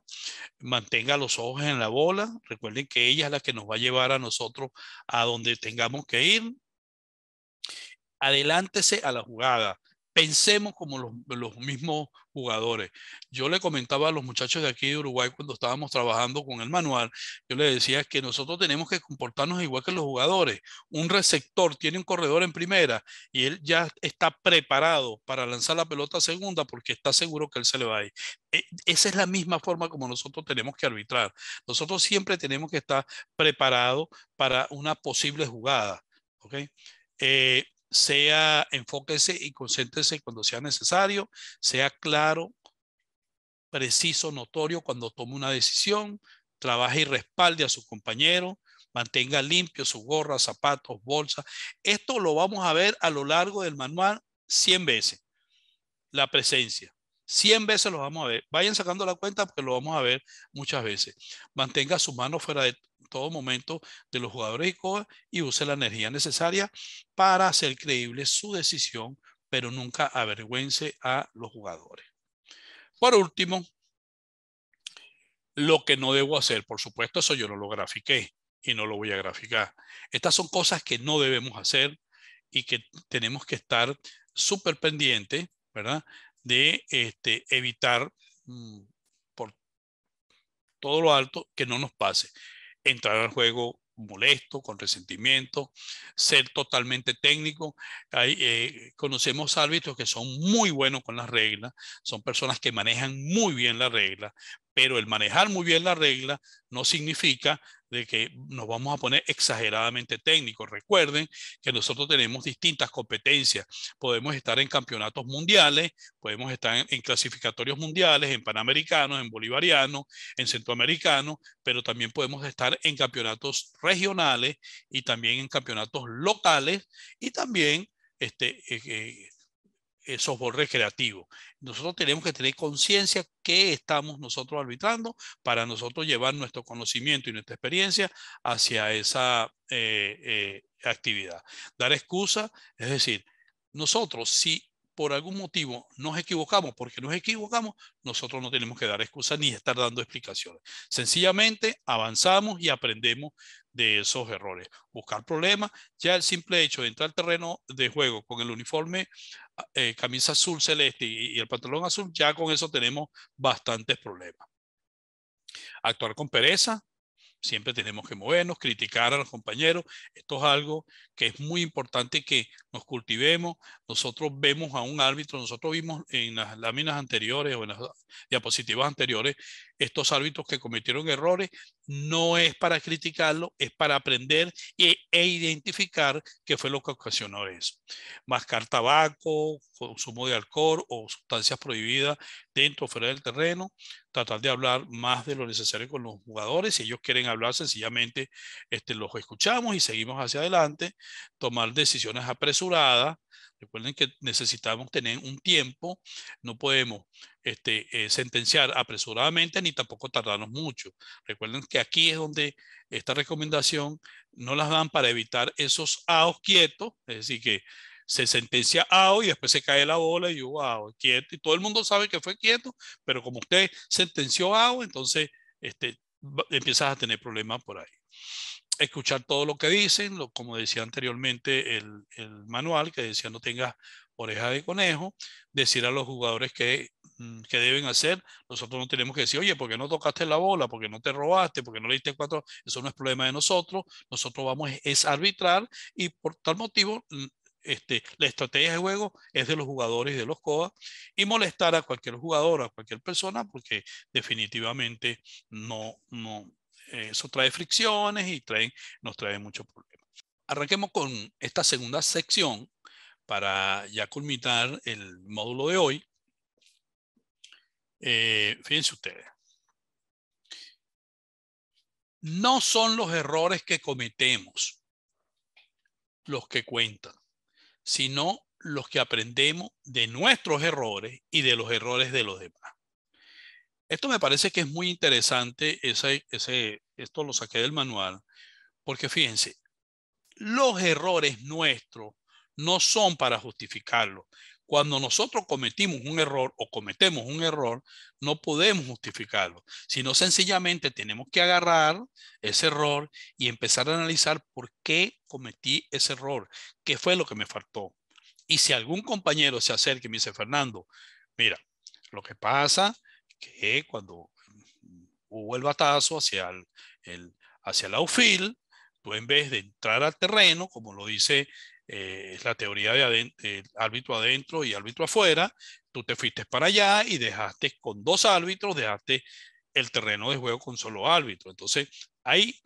mantenga los ojos en la bola, recuerden que ella es la que nos va a llevar a nosotros a donde tengamos que ir, adelántese a la jugada, pensemos como los, mismos jugadores. Yo le comentaba a los muchachos de aquí de Uruguay cuando estábamos trabajando con el manual, yo le decía que nosotros tenemos que comportarnos igual que los jugadores. Un receptor tiene un corredor en primera y él ya está preparado para lanzar la pelota segunda porque está seguro que él se le va a ir. E, esa es la misma forma como nosotros tenemos que arbitrar. Nosotros siempre tenemos que estar preparados para una posible jugada. ok eh, sea enfóquese y concéntrese cuando sea necesario, sea claro, preciso, notorio cuando tome una decisión, trabaje y respalde a su compañero, mantenga limpio su gorra, zapatos, bolsa. Esto lo vamos a ver a lo largo del manual 100 veces. La presencia. 100 veces lo vamos a ver. Vayan sacando la cuenta porque lo vamos a ver muchas veces. Mantenga su mano fuera de todo momento de los jugadores y cosas y use la energía necesaria para hacer creíble su decisión, pero nunca avergüence a los jugadores. Por último, lo que no debo hacer, por supuesto, eso yo no lo grafiqué y no lo voy a graficar. Estas son cosas que no debemos hacer y que tenemos que estar súper pendientes, ¿verdad? de este, evitar mm, por todo lo alto que no nos pase. Entrar al juego molesto, con resentimiento, ser totalmente técnico. Eh, conocemos árbitros que son muy buenos con las reglas, son personas que manejan muy bien la regla, pero el manejar muy bien la regla no significa de que nos vamos a poner exageradamente técnicos. Recuerden que nosotros tenemos distintas competencias. Podemos estar en campeonatos mundiales, podemos estar en, clasificatorios mundiales, en panamericanos, en bolivarianos, en centroamericanos, pero también podemos estar en campeonatos regionales y también en campeonatos locales y también este, eh, eh, eh, software recreativo. Nosotros tenemos que tener conciencia que estamos nosotros arbitrando para nosotros llevar nuestro conocimiento y nuestra experiencia hacia esa eh, eh, actividad. Dar excusa, es decir, nosotros si por algún motivo nos equivocamos, porque nos equivocamos, nosotros no tenemos que dar excusas ni estar dando explicaciones. Sencillamente avanzamos y aprendemos de esos errores. Buscar problemas, ya el simple hecho de entrar al terreno de juego con el uniforme, eh, camisa azul celeste y, y el pantalón azul, ya con eso tenemos bastantes problemas. Actuar con pereza, siempre tenemos que movernos, criticar a los compañeros. Esto es algo que es muy importante que nos cultivemos. Nosotros vemos a un árbitro, nosotros vimos en las láminas anteriores o en las diapositivas anteriores estos árbitros que cometieron errores. No es para criticarlo, es para aprender e, identificar qué fue lo que ocasionó eso. Mascar tabaco, consumo de alcohol o sustancias prohibidas dentro o fuera del terreno. Tratar de hablar más de lo necesario con los jugadores. Si ellos quieren hablar, sencillamente este, los escuchamos y seguimos hacia adelante tomar decisiones apresuradas. Recuerden que necesitamos tener un tiempo, no podemos este, eh, sentenciar apresuradamente ni tampoco tardarnos mucho. Recuerden que aquí es donde esta recomendación no las dan para evitar esos aos quietos, es decir, que se sentencia AO y después se cae la bola y yo oh, ao quieto. Y todo el mundo sabe que fue quieto, pero como usted sentenció AO, entonces este, empiezas a tener problemas por ahí escuchar todo lo que dicen, como decía anteriormente el, manual, que decía no tengas oreja de conejo, decir a los jugadores mm, que, deben hacer, nosotros no tenemos que decir, oye, porque no tocaste la bola? porque no te robaste? porque no le diste cuatro? Eso no es problema de nosotros, nosotros vamos es arbitrar y por tal motivo mm, este, la estrategia de juego es de los jugadores y de los COA y molestar a cualquier jugador, a cualquier persona, porque definitivamente no, no, eh, eso trae fricciones y nos trae muchos problemas. Arranquemos con esta segunda sección para ya culminar el módulo de hoy. Eh, fíjense ustedes. No son los errores que cometemos los que cuentan, sino los que aprendemos de nuestros errores y de los errores de los demás. Esto me parece que es muy interesante, ese, ese, esto lo saqué del manual, porque fíjense, los errores nuestros no son para justificarlo. Cuando nosotros cometimos un error o cometemos un error, no podemos justificarlo, sino sencillamente tenemos que agarrar ese error y empezar a analizar por qué cometí ese error, qué fue lo que me faltó. Y si algún compañero se acerca y me dice, Fernando, mira, lo que pasa que cuando hubo el batazo hacia el, hacia el outfield, tú en vez de entrar al terreno, como lo dice eh, la teoría de árbitro adentro y árbitro afuera, tú te fuiste para allá y dejaste con dos árbitros, dejaste el terreno de juego con solo árbitro. Entonces, ahí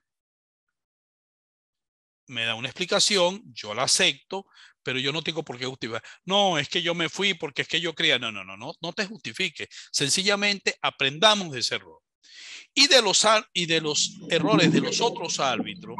me da una explicación, yo la acepto, pero yo no tengo por qué justificar. No, es que yo me fui porque es que yo creía. No, no, no, no, no te justifique. Sencillamente aprendamos de ese error. Y de los, y de los errores de los otros árbitros,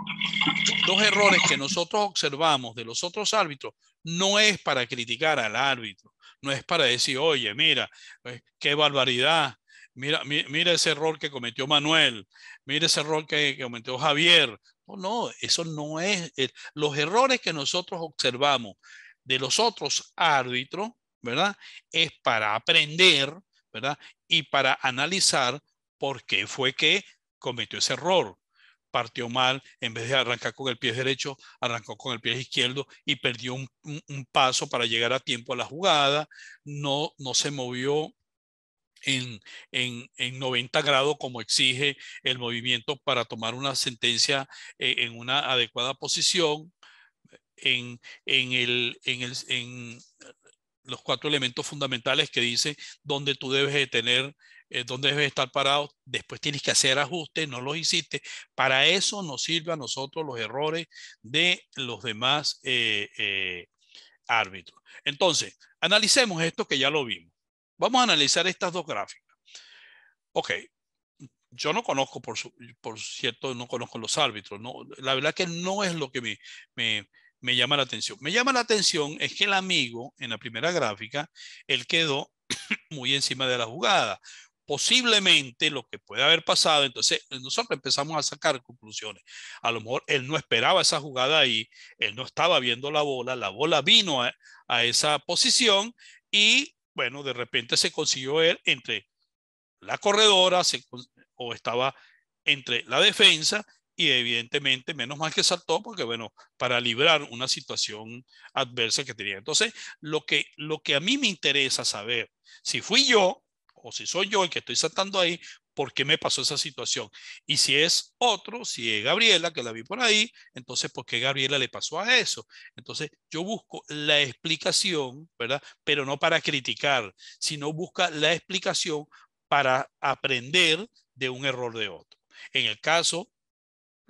los errores que nosotros observamos de los otros árbitros no es para criticar al árbitro, no es para decir, oye, mira, eh, qué barbaridad, mira, mira, ese error que cometió Manuel, mira ese error que cometió Javier, no, eso no es. Eh, los errores que nosotros observamos de los otros árbitros, ¿verdad? Es para aprender, ¿verdad? Y para analizar por qué fue que cometió ese error. Partió mal, en vez de arrancar con el pie derecho, arrancó con el pie izquierdo y perdió un, un paso para llegar a tiempo a la jugada. No, no se movió en, 90 grados como exige el movimiento para tomar una sentencia eh, en una adecuada posición en, el, en, los cuatro elementos fundamentales que dice dónde tú debes de tener, eh, dónde debes estar parado, después tienes que hacer ajustes, no los hiciste. Para eso nos sirve a nosotros los errores de los demás eh, árbitros. Entonces, analicemos esto que ya lo vimos. Vamos a analizar estas dos gráficas. Ok, yo no conozco, por, por cierto, no conozco los árbitros. No, la verdad que no es lo que me, llama la atención. Me llama la atención es que el amigo en la primera gráfica, él quedó muy encima de la jugada. Posiblemente lo que puede haber pasado, entonces nosotros empezamos a sacar conclusiones. A lo mejor él no esperaba esa jugada ahí, él no estaba viendo la bola, la bola vino a esa posición y bueno, de repente se consiguió él entre la corredora o estaba entre la defensa y evidentemente menos mal que saltó porque bueno, para librar una situación adversa que tenía. Entonces, lo que, lo que a mí me interesa saber, si fui yo o si soy yo el que estoy saltando ahí, por qué me pasó esa situación. Y si es otro, si es Gabriela, que la vi por ahí, entonces, ¿por qué Gabriela le pasó a eso? Entonces, yo busco la explicación, ¿verdad? Pero no para criticar, sino busca la explicación para aprender de un error de otro. En el caso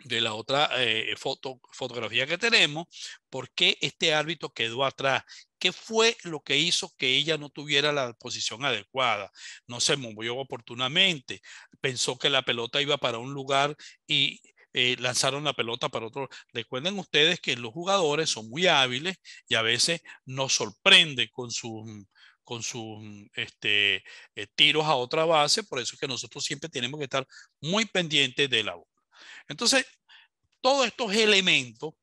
de la otra eh, foto, fotografía que tenemos, por qué este árbitro quedó atrás, qué fue lo que hizo que ella no tuviera la posición adecuada, no se movió oportunamente, pensó que la pelota iba para un lugar y eh, lanzaron la pelota para otro. Recuerden ustedes que los jugadores son muy hábiles y a veces nos sorprende con su con sus este, eh, tiros a otra base, por eso es que nosotros siempre tenemos que estar muy pendientes de la entonces, todos estos elementos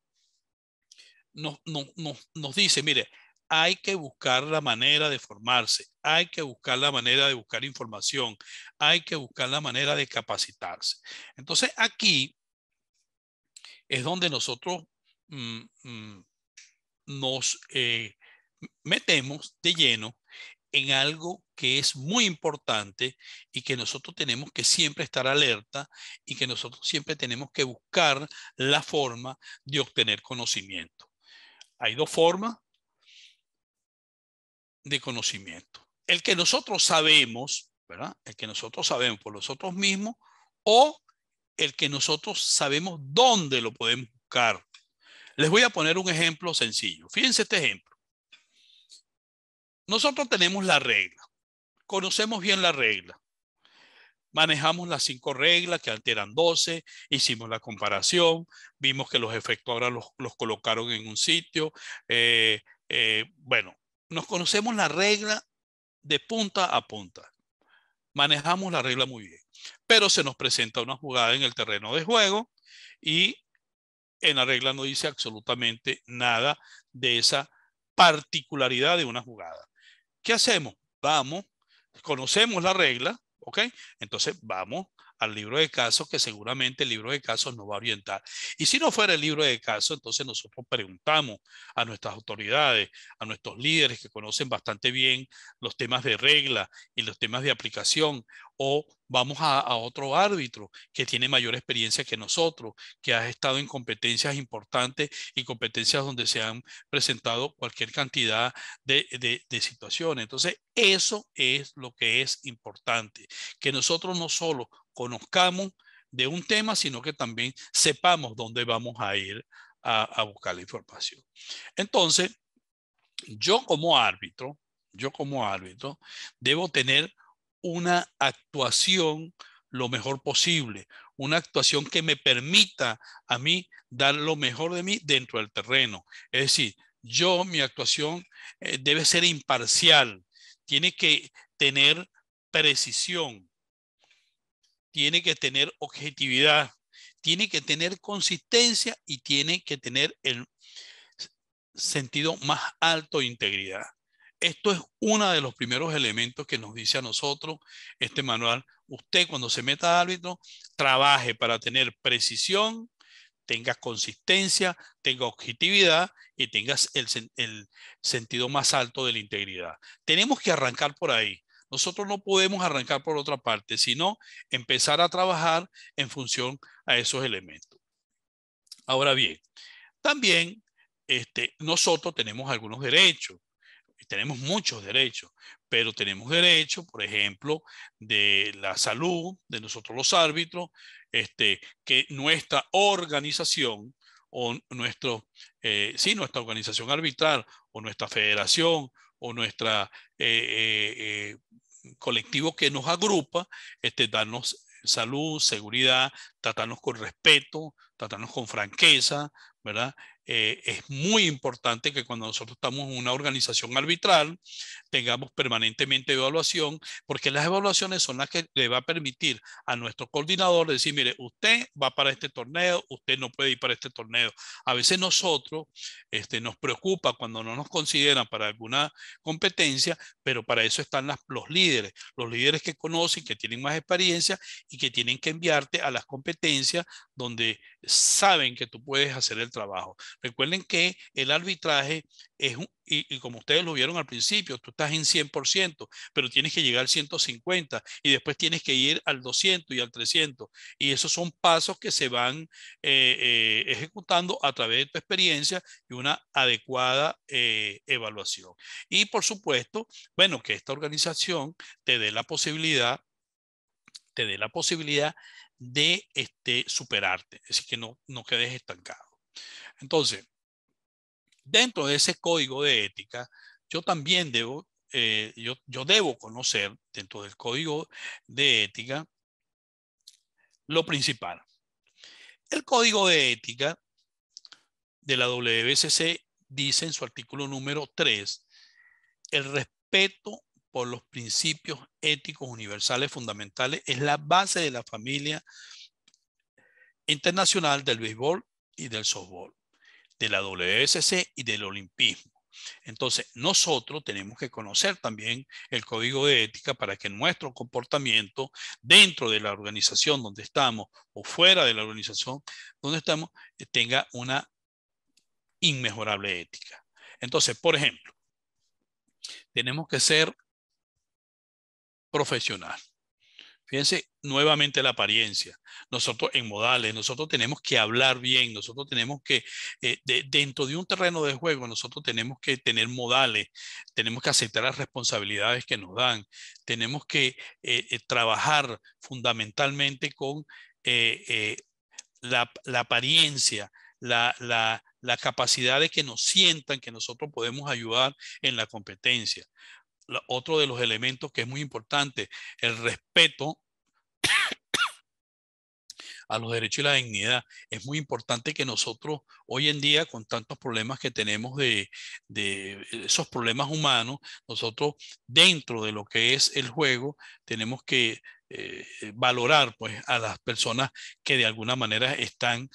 nos, nos, dice, mire, hay que buscar la manera de formarse, hay que buscar la manera de buscar información, hay que buscar la manera de capacitarse. Entonces aquí es donde nosotros mm, mm, nos eh, metemos de lleno en algo que es muy importante y que nosotros tenemos que siempre estar alerta y que nosotros siempre tenemos que buscar la forma de obtener conocimiento. Hay dos formas de conocimiento. El que nosotros sabemos, ¿verdad? El que nosotros sabemos por nosotros mismos o el que nosotros sabemos dónde lo podemos buscar. Les voy a poner un ejemplo sencillo. Fíjense este ejemplo. Nosotros tenemos la regla, conocemos bien la regla. Manejamos las cinco reglas, que antes eran 12, hicimos la comparación, vimos que los efectos ahora los, colocaron en un sitio. Eh, eh, bueno, nos conocemos la regla de punta a punta. Manejamos la regla muy bien, pero se nos presenta una jugada en el terreno de juego y en la regla no dice absolutamente nada de esa particularidad de una jugada. ¿Qué hacemos? Vamos, conocemos la regla, ¿ok? Entonces vamos al libro de casos, que seguramente el libro de casos nos va a orientar. Y si no fuera el libro de casos, entonces nosotros preguntamos a nuestras autoridades, a nuestros líderes que conocen bastante bien los temas de regla y los temas de aplicación, o vamos a, otro árbitro que tiene mayor experiencia que nosotros, que ha estado en competencias importantes y competencias donde se han presentado cualquier cantidad de, de situaciones. Entonces, eso es lo que es importante, que nosotros no solo conozcamos de un tema, sino que también sepamos dónde vamos a ir a, buscar la información. Entonces, yo como árbitro, yo como árbitro, debo tener una actuación lo mejor posible, una actuación que me permita a mí dar lo mejor de mí dentro del terreno. Es decir, yo, mi actuación eh, debe ser imparcial, tiene que tener precisión, tiene que tener objetividad, tiene que tener consistencia y tiene que tener el sentido más alto de integridad. Esto es uno de los primeros elementos que nos dice a nosotros este manual. Usted cuando se meta a árbitro, trabaje para tener precisión, tenga consistencia, tenga objetividad y tenga el, sentido más alto de la integridad. Tenemos que arrancar por ahí. Nosotros no podemos arrancar por otra parte, sino empezar a trabajar en función a esos elementos. Ahora bien, también este, nosotros tenemos algunos derechos, tenemos muchos derechos, pero tenemos derechos, por ejemplo, de la salud, de nosotros los árbitros, este, que nuestra organización o nuestro, eh, sí, nuestra organización arbitral o nuestra federación o nuestro eh, eh, eh, colectivo que nos agrupa, este, darnos salud, seguridad, tratarnos con respeto, tratarnos con franqueza, ¿verdad? Eh, es muy importante que cuando nosotros estamos en una organización arbitral tengamos permanentemente evaluación, porque las evaluaciones son las que le va a permitir a nuestro coordinador decir, mire, usted va para este torneo, usted no puede ir para este torneo. A veces nosotros este, nos preocupa cuando no nos consideran para alguna competencia, pero para eso están las, los líderes, los líderes que conocen, que tienen más experiencia y que tienen que enviarte a las competencias donde saben que tú puedes hacer el trabajo. Recuerden que el arbitraje es, un, y, como ustedes lo vieron al principio, tú estás en 100%, pero tienes que llegar al 150 y después tienes que ir al 200 y al 300. Y esos son pasos que se van eh, eh, ejecutando a través de tu experiencia y una adecuada eh, evaluación. Y por supuesto, bueno, que esta organización te dé la posibilidad, te dé la posibilidad de este, superarte, es decir, que no, no quedes estancado. Entonces, dentro de ese código de ética, yo también debo, eh, yo, yo debo conocer dentro del código de ética lo principal. El código de ética de la WCC dice en su artículo número 3, el respeto por los principios éticos universales fundamentales es la base de la familia internacional del béisbol y del softball, de la WSC y del olimpismo. Entonces, nosotros tenemos que conocer también el código de ética para que nuestro comportamiento dentro de la organización donde estamos o fuera de la organización donde estamos eh, tenga una inmejorable ética. Entonces, por ejemplo, tenemos que ser profesional. Fíjense nuevamente la apariencia. Nosotros en modales, nosotros tenemos que hablar bien, nosotros tenemos que, eh, dentro de un terreno de juego, nosotros tenemos que tener modales, tenemos que aceptar las responsabilidades que nos dan, tenemos que eh, eh, trabajar fundamentalmente con la, apariencia, la, la, la capacidad de que nos sientan que nosotros podemos ayudar en la competencia otro de los elementos que es muy importante, el respeto a los derechos y la dignidad. Es muy importante que nosotros hoy en día, con tantos problemas que tenemos de, eh, esos problemas humanos, nosotros dentro de lo que es el juego tenemos que eh, eh, valorar pues a las personas que de alguna manera están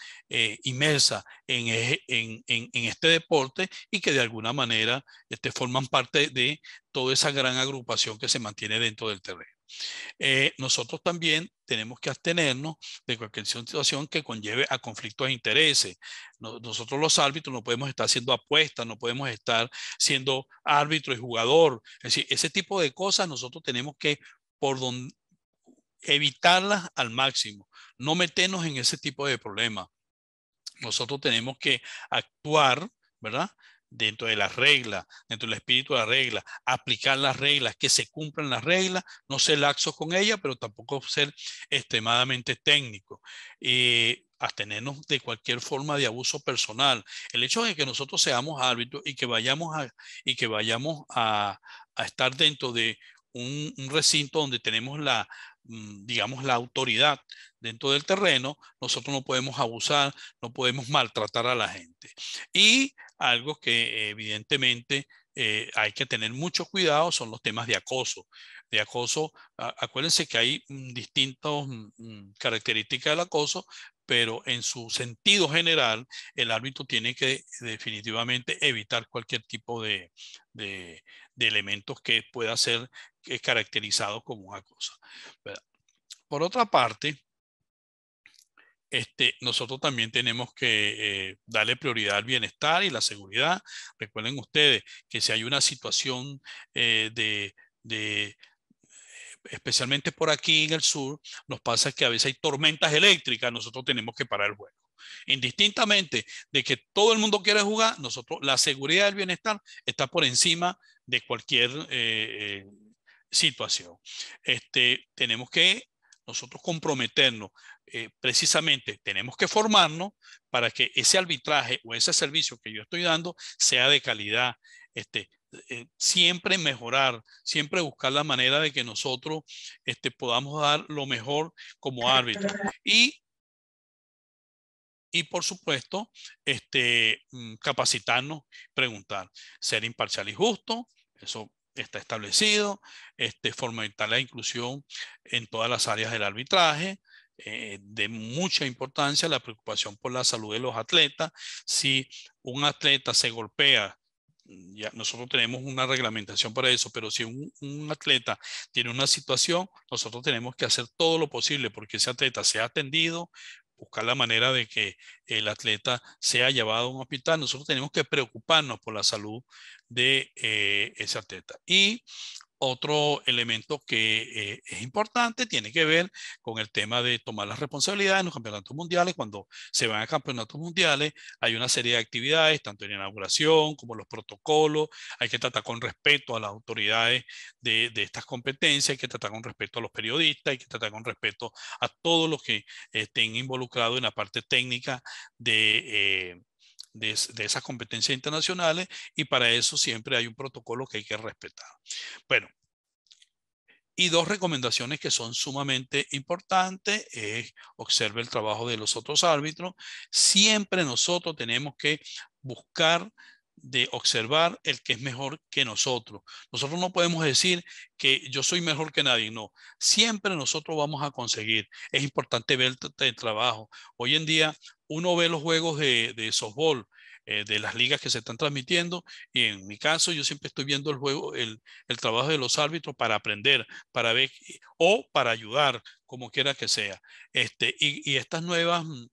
inmersas e-, en, en, este deporte y que de alguna manera este, forman parte de toda esa gran agrupación que se mantiene dentro del terreno. Eh, nosotros también tenemos que abstenernos de cualquier situación que conlleve a conflictos de intereses. nosotros los árbitros no podemos estar haciendo apuestas, no podemos estar siendo árbitro y jugador. Es decir, ese tipo de cosas nosotros tenemos que por donde, evitarlas al máximo, no meternos en ese tipo de problemas. Nosotros tenemos que actuar, ¿verdad? dentro de las reglas, dentro del espíritu de la regla, aplicar las reglas, que se cumplan las reglas, no ser laxos con ellas, pero tampoco ser extremadamente técnico. Eh, abstenernos de cualquier forma de abuso personal. El hecho es que nosotros seamos árbitros y que vayamos a, y que vayamos a, estar dentro de un, un recinto donde tenemos la, mm, digamos, la autoridad dentro del terreno, nosotros no podemos abusar, no podemos maltratar a la gente. Y algo que evidentemente eh, hay que tener mucho cuidado son los temas de acoso. De acoso, acuérdense que hay mm, distintas mm, mm, características del acoso, pero en su sentido general, el árbitro tiene que definitivamente evitar cualquier tipo de, de elementos que pueda ser eh, caracterizado como acoso. Por otra parte, este, nosotros también tenemos que eh, darle prioridad al bienestar y la seguridad. Recuerden ustedes que si hay una situación eh, de, eh, especialmente por aquí en el sur, nos pasa que a veces hay tormentas eléctricas, nosotros tenemos que parar el juego. Indistintamente de que todo el mundo quiera jugar, nosotros la seguridad del bienestar está por encima de cualquier situación. Este, tenemos que nosotros comprometernos eh, precisamente tenemos que formarnos para que ese arbitraje o ese servicio que yo estoy dando sea de calidad. Este, eh, siempre mejorar, siempre buscar la manera de que nosotros este, podamos dar lo mejor como árbitro. Y, y por supuesto, este, mm, capacitarnos, preguntar, ser imparcial y justo, eso está establecido, este, fomentar la inclusión en todas las áreas del arbitraje, eh, de mucha importancia la preocupación por la salud de los atletas. Si un atleta se golpea, mm, ya nosotros tenemos una reglamentación para eso, pero si un, atleta tiene una situación, nosotros tenemos que hacer todo lo posible porque ese atleta sea atendido, buscar la manera de que el atleta sea llevado a un hospital. Nosotros tenemos que preocuparnos por la salud de eh, ese atleta. Y otro elemento que eh, es importante tiene que ver con el tema de tomar las responsabilidades en los campeonatos mundiales. Cuando se van a campeonatos mundiales, hay una serie de actividades, tanto en inauguración como los protocolos. Hay que tratar con respeto a las autoridades de, estas competencias, hay que tratar con respeto a los periodistas, hay que tratar con respeto a todos los que eh, estén involucrados en la parte técnica de... Eh, de, esas competencias internacionales eh, y para eso siempre hay un protocolo que hay que respetar. Bueno, y dos recomendaciones que son sumamente importantes es observe el trabajo de los otros árbitros. Siempre nosotros tenemos que buscar de observar el que es mejor que nosotros. Nosotros no podemos decir que yo soy mejor que nadie, no. Siempre nosotros vamos a conseguir. Es importante ver el, trabajo. Hoy en día uno ve los juegos de, de softball, eh, de las ligas que se están transmitiendo y en mi caso yo siempre estoy viendo el juego, el, trabajo de los árbitros para aprender, para ver o para ayudar, como quiera que sea. Este, y, y estas nuevas mm,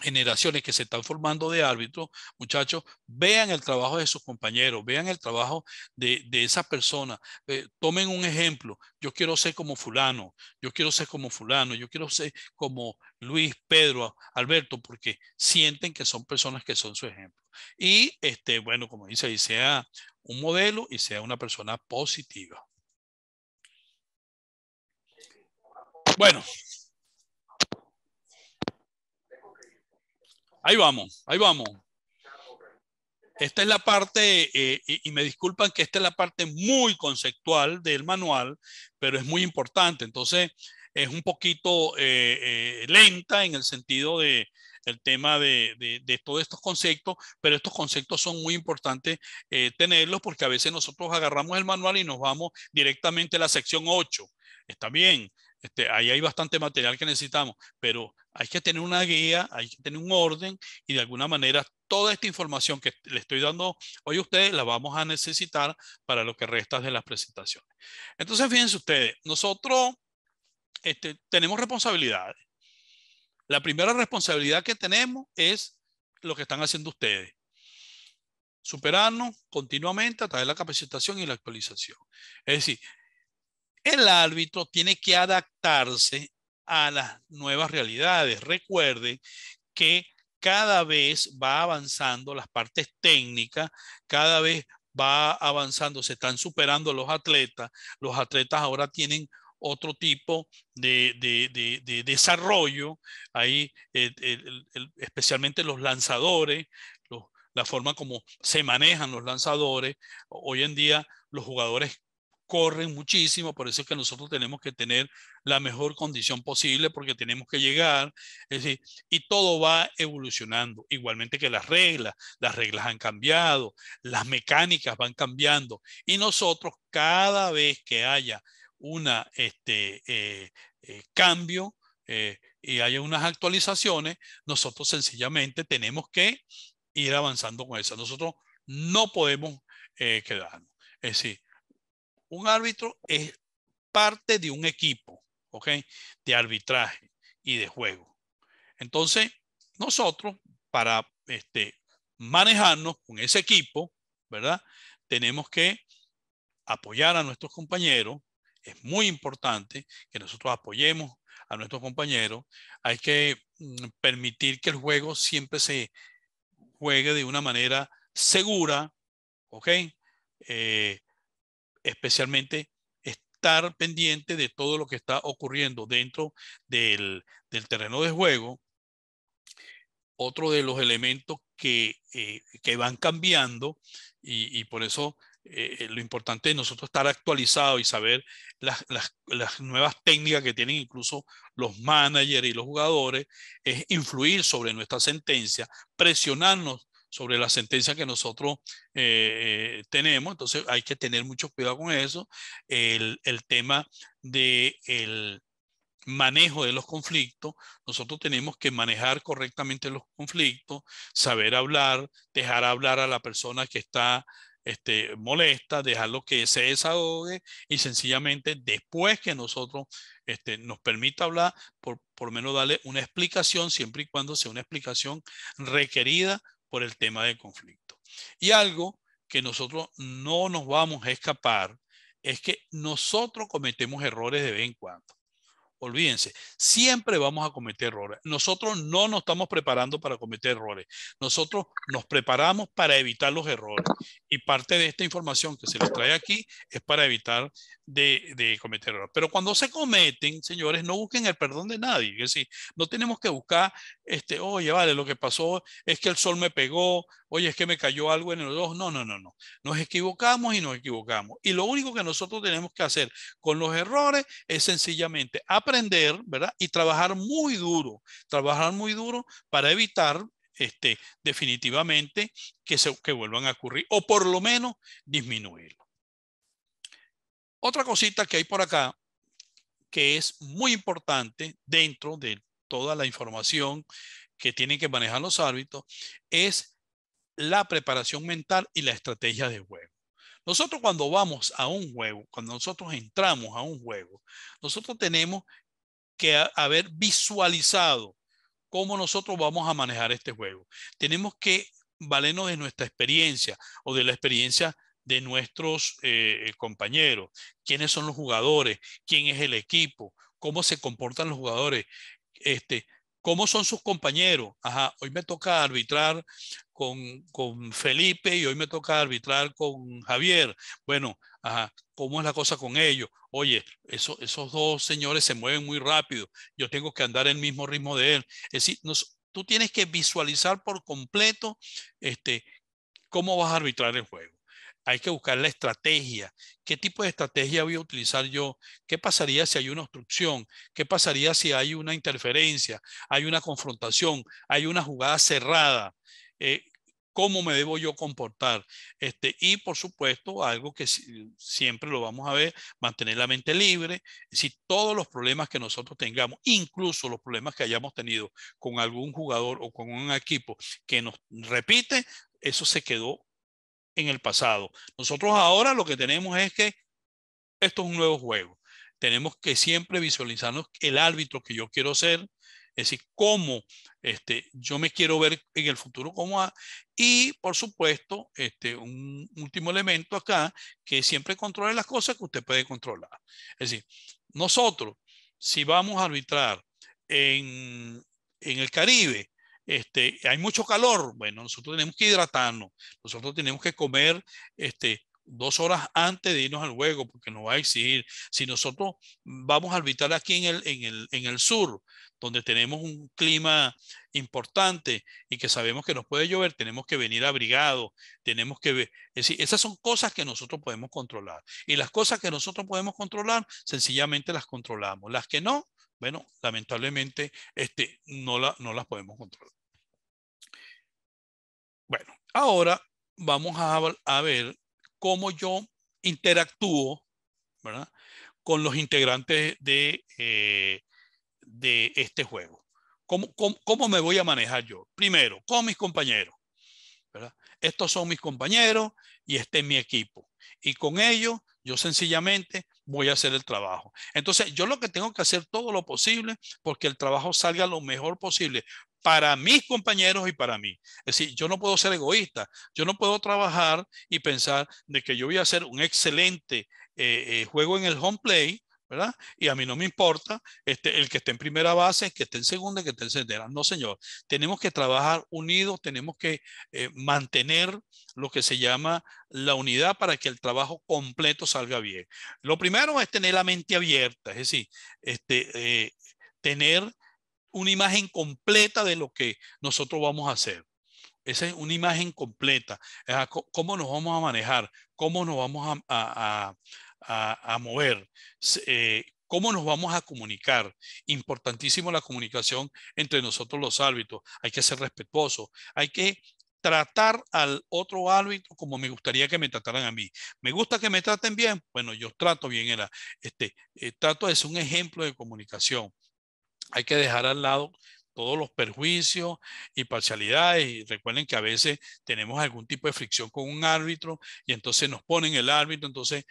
generaciones que se están formando de árbitros, muchachos, vean el trabajo de sus compañeros, vean el trabajo de, esa persona, eh, tomen un ejemplo, yo quiero ser como fulano, yo quiero ser como fulano, yo quiero ser como Luis, Pedro, Alberto, porque sienten que son personas que son su ejemplo. Y, este, bueno, como dice, y sea un modelo y sea una persona positiva. Bueno, Ahí vamos, ahí vamos. Esta es la parte, eh, y, me disculpan que esta es la parte muy conceptual del manual, pero es muy importante. Entonces, es un poquito eh, eh, lenta en el sentido de el tema de, de, todos estos conceptos, pero estos conceptos son muy importantes tenerlos porque a veces nosotros agarramos el manual y nos vamos directamente a la sección 8. Está bien, este, ahí hay bastante material que necesitamos, pero hay que tener una guía, hay que tener un orden y de alguna manera toda esta información que le estoy dando hoy a ustedes la vamos a necesitar para lo que resta de las presentaciones. Entonces, fíjense ustedes, nosotros este, tenemos responsabilidades. La primera responsabilidad que tenemos es lo que están haciendo ustedes. Superarnos continuamente a través de la capacitación y la actualización. Es decir, el árbitro tiene que adaptarse a las nuevas realidades. recuerde que cada vez va avanzando las partes técnicas, cada vez va avanzando, se están superando los atletas, los atletas ahora tienen otro tipo de, desarrollo, ahí eh, especialmente los lanzadores, la forma como se manejan los lanzadores, hoy en día los jugadores corren muchísimo, por eso es que nosotros tenemos que tener la mejor condición posible porque tenemos que llegar, es decir, y todo va evolucionando, igualmente que las reglas, las reglas han cambiado, las mecánicas van cambiando y nosotros cada vez que haya una este eh, eh, cambio eh, y haya unas actualizaciones, nosotros sencillamente tenemos que ir avanzando con eso. Nosotros no podemos quedarnos. Es decir, un árbitro es parte de un equipo, ¿ok? De arbitraje y de juego. Entonces, nosotros, para este, manejarnos con ese equipo, ¿verdad? Tenemos que apoyar a nuestros compañeros. Es muy importante que nosotros apoyemos a nuestros compañeros. Hay que mm, permitir que el juego siempre se juegue de una manera segura, ¿ok? Eh, especialmente estar pendiente de todo lo que está ocurriendo dentro del, terreno de juego. Otro de los elementos que, eh, van cambiando y, por eso eh, lo importante es nosotros estar actualizados y saber las, las, nuevas técnicas que tienen incluso los managers y los jugadores, es influir sobre nuestra sentencia, presionarnos sobre la sentencia que nosotros eh, tenemos. Entonces hay que tener mucho cuidado con eso. El, tema del el manejo de los conflictos, nosotros tenemos que manejar correctamente los conflictos, saber hablar, dejar hablar a la persona que está este, molesta, dejarlo que se desahogue y sencillamente después que nosotros este, nos permita hablar, por, lo menos darle una explicación, siempre y cuando sea una explicación requerida por el tema del conflicto. Y algo que nosotros no nos vamos a escapar es que nosotros cometemos errores de vez en cuando. Olvídense, siempre vamos a cometer errores. Nosotros no nos estamos preparando para cometer errores. Nosotros nos preparamos para evitar los errores. Y parte de esta información que se les trae aquí es para evitar de, cometer errores. Pero cuando se cometen, señores, no busquen el perdón de nadie. Es decir, no tenemos que buscar, este, oye, vale, lo que pasó es que el sol me pegó, oye, es que me cayó algo en el ojo. No, no, no, no. Nos equivocamos y nos equivocamos. Y lo único que nosotros tenemos que hacer con los errores es sencillamente aprender, ¿verdad? Y trabajar muy duro, trabajar muy duro para evitar este, definitivamente que, se, que vuelvan a ocurrir o por lo menos disminuirlo. Otra cosita que hay por acá que es muy importante dentro de toda la información que tienen que manejar los árbitros es la preparación mental y la estrategia de juego. Nosotros cuando vamos a un juego, cuando nosotros entramos a un juego, nosotros tenemos que haber visualizado cómo nosotros vamos a manejar este juego. Tenemos que valernos de nuestra experiencia o de la experiencia de nuestros eh, eh, compañeros, quiénes son los jugadores, quién es el equipo, cómo se comportan los jugadores, este, cómo son sus compañeros. Ajá, hoy me toca arbitrar con, Felipe y hoy me toca arbitrar con Javier. Bueno, ajá, ¿cómo es la cosa con ellos? Oye, eso, esos dos señores se mueven muy rápido. Yo tengo que andar en el mismo ritmo de él. Es decir, tú tienes que visualizar por completo este, cómo vas a arbitrar el juego hay que buscar la estrategia. ¿Qué tipo de estrategia voy a utilizar yo? ¿Qué pasaría si hay una obstrucción? ¿Qué pasaría si hay una interferencia? ¿Hay una confrontación? ¿Hay una jugada cerrada? Eh, ¿Cómo me debo yo comportar? Este, y por supuesto, algo que siempre lo vamos a ver, mantener la mente libre. Si todos los problemas que nosotros tengamos, incluso los problemas que hayamos tenido con algún jugador o con un equipo que nos repite, eso se quedó en el pasado. Nosotros ahora lo que tenemos es que esto es un nuevo juego. Tenemos que siempre visualizarnos el árbitro que yo quiero ser, es decir, cómo este, yo me quiero ver en el futuro cómo va. Y, por supuesto, este, un último elemento acá, que siempre controle las cosas que usted puede controlar. Es decir, nosotros, si vamos a arbitrar en el Caribe, este, hay mucho calor, bueno, nosotros tenemos que hidratarnos, nosotros tenemos que comer este, dos horas antes de irnos al juego, porque nos va a exigir. Si nosotros vamos a habitar aquí en el, en el, sur, donde tenemos un clima importante y que sabemos que nos puede llover, tenemos que venir abrigado, tenemos que ver. Es decir, esas son cosas que nosotros podemos controlar. Y las cosas que nosotros podemos controlar, sencillamente las controlamos. Las que no, bueno, lamentablemente este, no, no las podemos controlar. Ahora vamos a, ver cómo yo interactúo con los integrantes de, eh, de este juego. ¿Cómo, me voy a manejar yo? Primero, con mis compañeros. Estos son mis compañeros y este es mi equipo. Y con ellos yo sencillamente voy a hacer el trabajo. Entonces, yo lo que tengo que hacer todo lo posible porque el trabajo salga lo mejor posible, para mis compañeros y para mí. Es decir, yo no puedo ser egoísta, yo no puedo trabajar y pensar de que yo voy a hacer un excelente eh, eh, juego en el home play, ¿verdad? Y a mí no me importa este, el que esté en primera base, el que esté en segunda, el que esté en tercera. No, señor, tenemos que trabajar unidos, tenemos que eh, mantener lo que se llama la unidad para que el trabajo completo salga bien. Lo primero es tener la mente abierta, es decir, este, tener una imagen completa de lo que nosotros vamos a hacer. Esa es una imagen completa. ¿Cómo nos vamos a manejar? ¿Cómo nos vamos a, a, mover? Eh, ¿Cómo nos vamos a comunicar? Importantísimo la comunicación entre nosotros los árbitros. Hay que ser respetuosos. Hay que tratar al otro árbitro como me gustaría que me trataran a mí. ¿Me gusta que me traten bien? Bueno, yo trato bien. Era, este, eh, trato es un ejemplo de comunicación hay que dejar al lado todos los perjuicios y parcialidades. Y recuerden que a veces tenemos algún tipo de fricción con un árbitro y entonces nos ponen el árbitro, entonces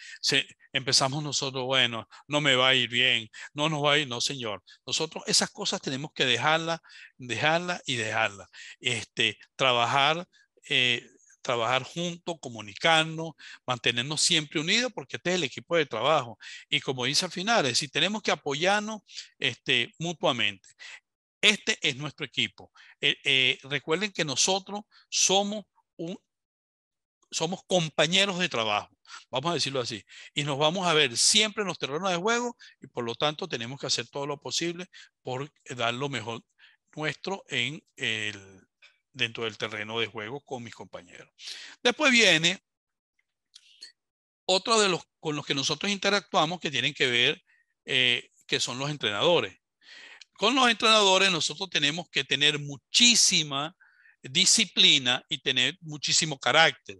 empezamos nosotros, bueno, no me va a ir bien, no nos va a ir, no señor. Nosotros esas cosas tenemos que dejarlas, dejarlas y dejarlas. Este, trabajar eh, trabajar juntos, comunicarnos, mantenernos siempre unidos, porque este es el equipo de trabajo. Y como dice al final, es decir, tenemos que apoyarnos este, mutuamente. Este es nuestro equipo. Eh, eh, recuerden que nosotros somos un somos compañeros de trabajo, vamos a decirlo así, y nos vamos a ver siempre en los terrenos de juego y por lo tanto tenemos que hacer todo lo posible por dar lo mejor nuestro en el, dentro del terreno de juego con mis compañeros. Después viene otro de los con los que nosotros interactuamos que tienen que ver, eh, que son los entrenadores. Con los entrenadores nosotros tenemos que tener muchísima disciplina y tener muchísimo carácter.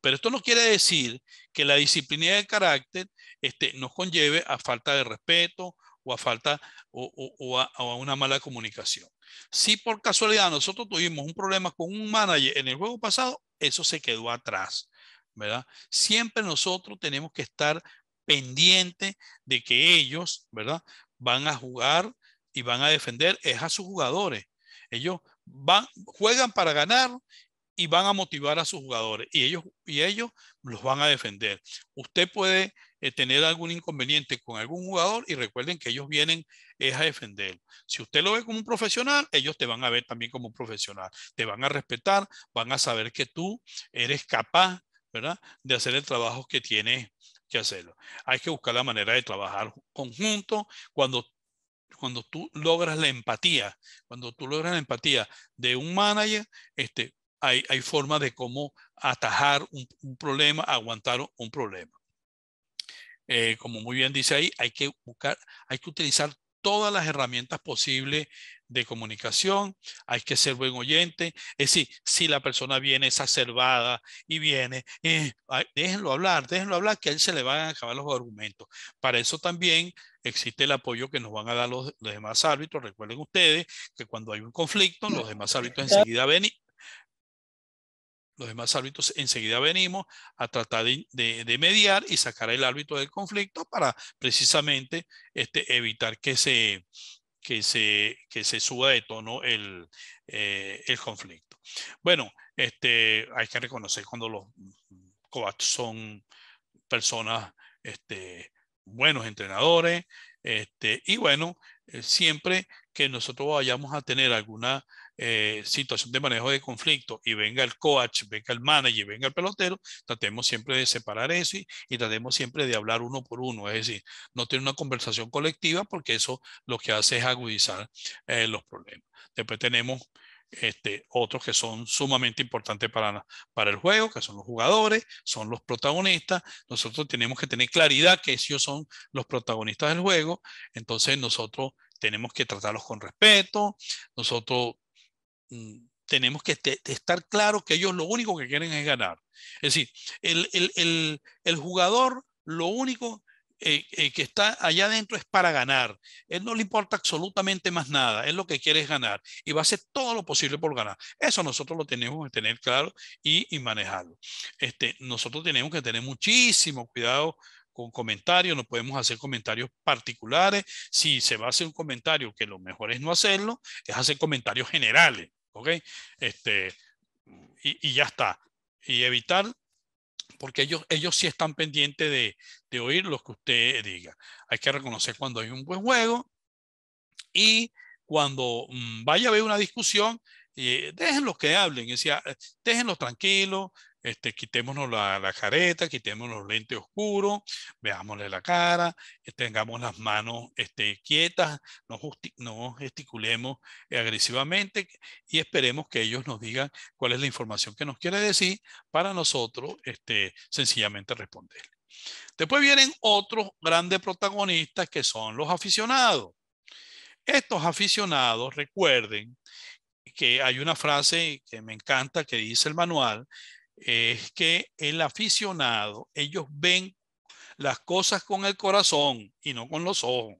Pero esto no quiere decir que la disciplina y el carácter este, nos conlleve a falta de respeto o a falta o a una mala comunicación. Si por casualidad nosotros tuvimos un problema con un manager en el juego pasado, eso se quedó atrás, ¿verdad? Siempre nosotros tenemos que estar pendiente de que ellos, ¿verdad? Van a jugar y van a defender es a sus jugadores. Ellos van, juegan para ganar y van a motivar a sus jugadores y ellos, y ellos los van a defender. Usted puede eh, tener algún inconveniente con algún jugador y recuerden que ellos vienen a defenderlo. Si usted lo ve como un profesional, ellos te van a ver también como un profesional, te van a respetar, van a saber que tú eres capaz, ¿verdad?, de hacer el trabajo que tienes que hacerlo. Hay que buscar la manera de trabajar conjunto cuando cuando tú logras la empatía, cuando tú logras la empatía de un manager, este, hay, hay formas de cómo atajar un, un problema, aguantar un problema. Eh, como muy bien dice ahí, hay que buscar, hay que utilizar todas las herramientas posibles de comunicación, hay que ser buen oyente, es decir, si la persona viene exacerbada y viene, eh, déjenlo hablar, déjenlo hablar, que a él se le van a acabar los argumentos. Para eso también existe el apoyo que nos van a dar los, demás árbitros. Recuerden ustedes que cuando hay un conflicto, los demás árbitros enseguida ven y, los demás árbitros enseguida venimos a tratar de, mediar y sacar el árbitro del conflicto para precisamente este, evitar que se, que se, que se suba de tono el, eh, conflicto. Bueno, este, hay que reconocer cuando los coaches son personas este, buenos entrenadores, este, y bueno, eh, siempre que nosotros vayamos a tener alguna eh, situación de manejo de conflicto y venga el coach, venga el manager, venga el pelotero, tratemos siempre de separar eso y, tratemos siempre de hablar uno por uno, es decir, no tener una conversación colectiva porque eso lo que hace es agudizar eh, los problemas. Después tenemos este, otros que son sumamente importantes para, para el juego, que son los jugadores, son los protagonistas. Nosotros tenemos que tener claridad que ellos son los protagonistas del juego. Entonces nosotros tenemos que tratarlos con respeto, nosotros mm, tenemos que estar claro que ellos lo único que quieren es ganar. Es decir, el, jugador lo único eh, eh, que está allá adentro es para ganar. Él no le importa absolutamente más nada. Él lo que quiere es ganar y va a hacer todo lo posible por ganar. Eso nosotros lo tenemos que tener claro y, y manejarlo. Este, nosotros tenemos que tener muchísimo cuidado comentarios, no podemos hacer comentarios particulares. Si se va a hacer un comentario, que lo mejor es no hacerlo, es hacer comentarios generales, ¿ok? Este, y, ya está. Y evitar, porque ellos, ellos sí están pendientes de, de oír lo que usted diga. Hay que reconocer cuando hay un buen juego y cuando mm, vaya a haber una discusión, eh, déjenlos que hablen, ah, déjenlos tranquilos, este, quitémonos la, careta, quitémonos los lentes oscuros, veámosle la cara, eh, tengamos las manos este, quietas, no, gesticulemos eh, agresivamente y esperemos que ellos nos digan cuál es la información que nos quiere decir para nosotros este, sencillamente responderle. Después vienen otros grandes protagonistas que son los aficionados. Estos aficionados, recuerden que hay una frase que me encanta que dice el manual, es que el aficionado, ellos ven las cosas con el corazón y no con los ojos.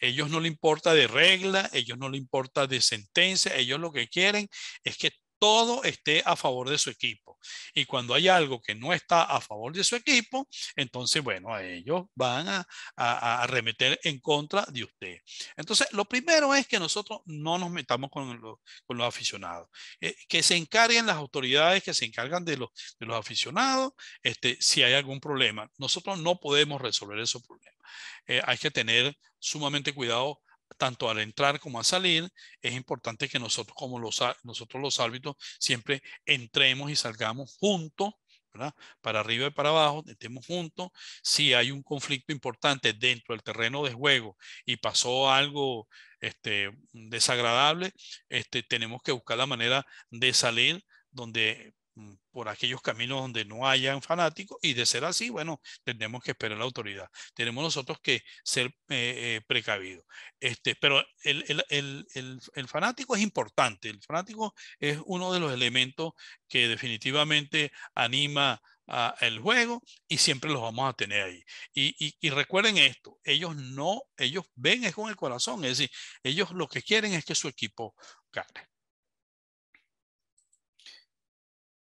Ellos no le importa de regla, ellos no le importa de sentencia, ellos lo que quieren es que todo esté a favor de su equipo. Y cuando hay algo que no está a favor de su equipo, entonces, bueno, ellos van a, a, remeter en contra de usted. Entonces, lo primero es que nosotros no nos metamos con, los aficionados. Eh, que se encarguen las autoridades que se encargan de los, de los aficionados este, si hay algún problema. Nosotros no podemos resolver esos problemas. Eh, hay que tener sumamente cuidado tanto al entrar como a salir, es importante que nosotros como los, nosotros los árbitros siempre entremos y salgamos juntos ¿verdad? Para arriba y para abajo, estemos juntos. Si hay un conflicto importante dentro del terreno de juego y pasó algo este, desagradable, este, tenemos que buscar la manera de salir donde Mm, por aquellos caminos donde no hayan fanáticos y de ser así, bueno, tenemos que esperar a la autoridad. Tenemos nosotros que ser eh, eh, precavidos. Este, pero el, el, el, el, fanático es importante, el fanático es uno de los elementos que definitivamente anima a el juego y siempre los vamos a tener ahí. Y, y, y, recuerden esto, ellos no, ellos ven es con el corazón, es decir, ellos lo que quieren es que su equipo gane.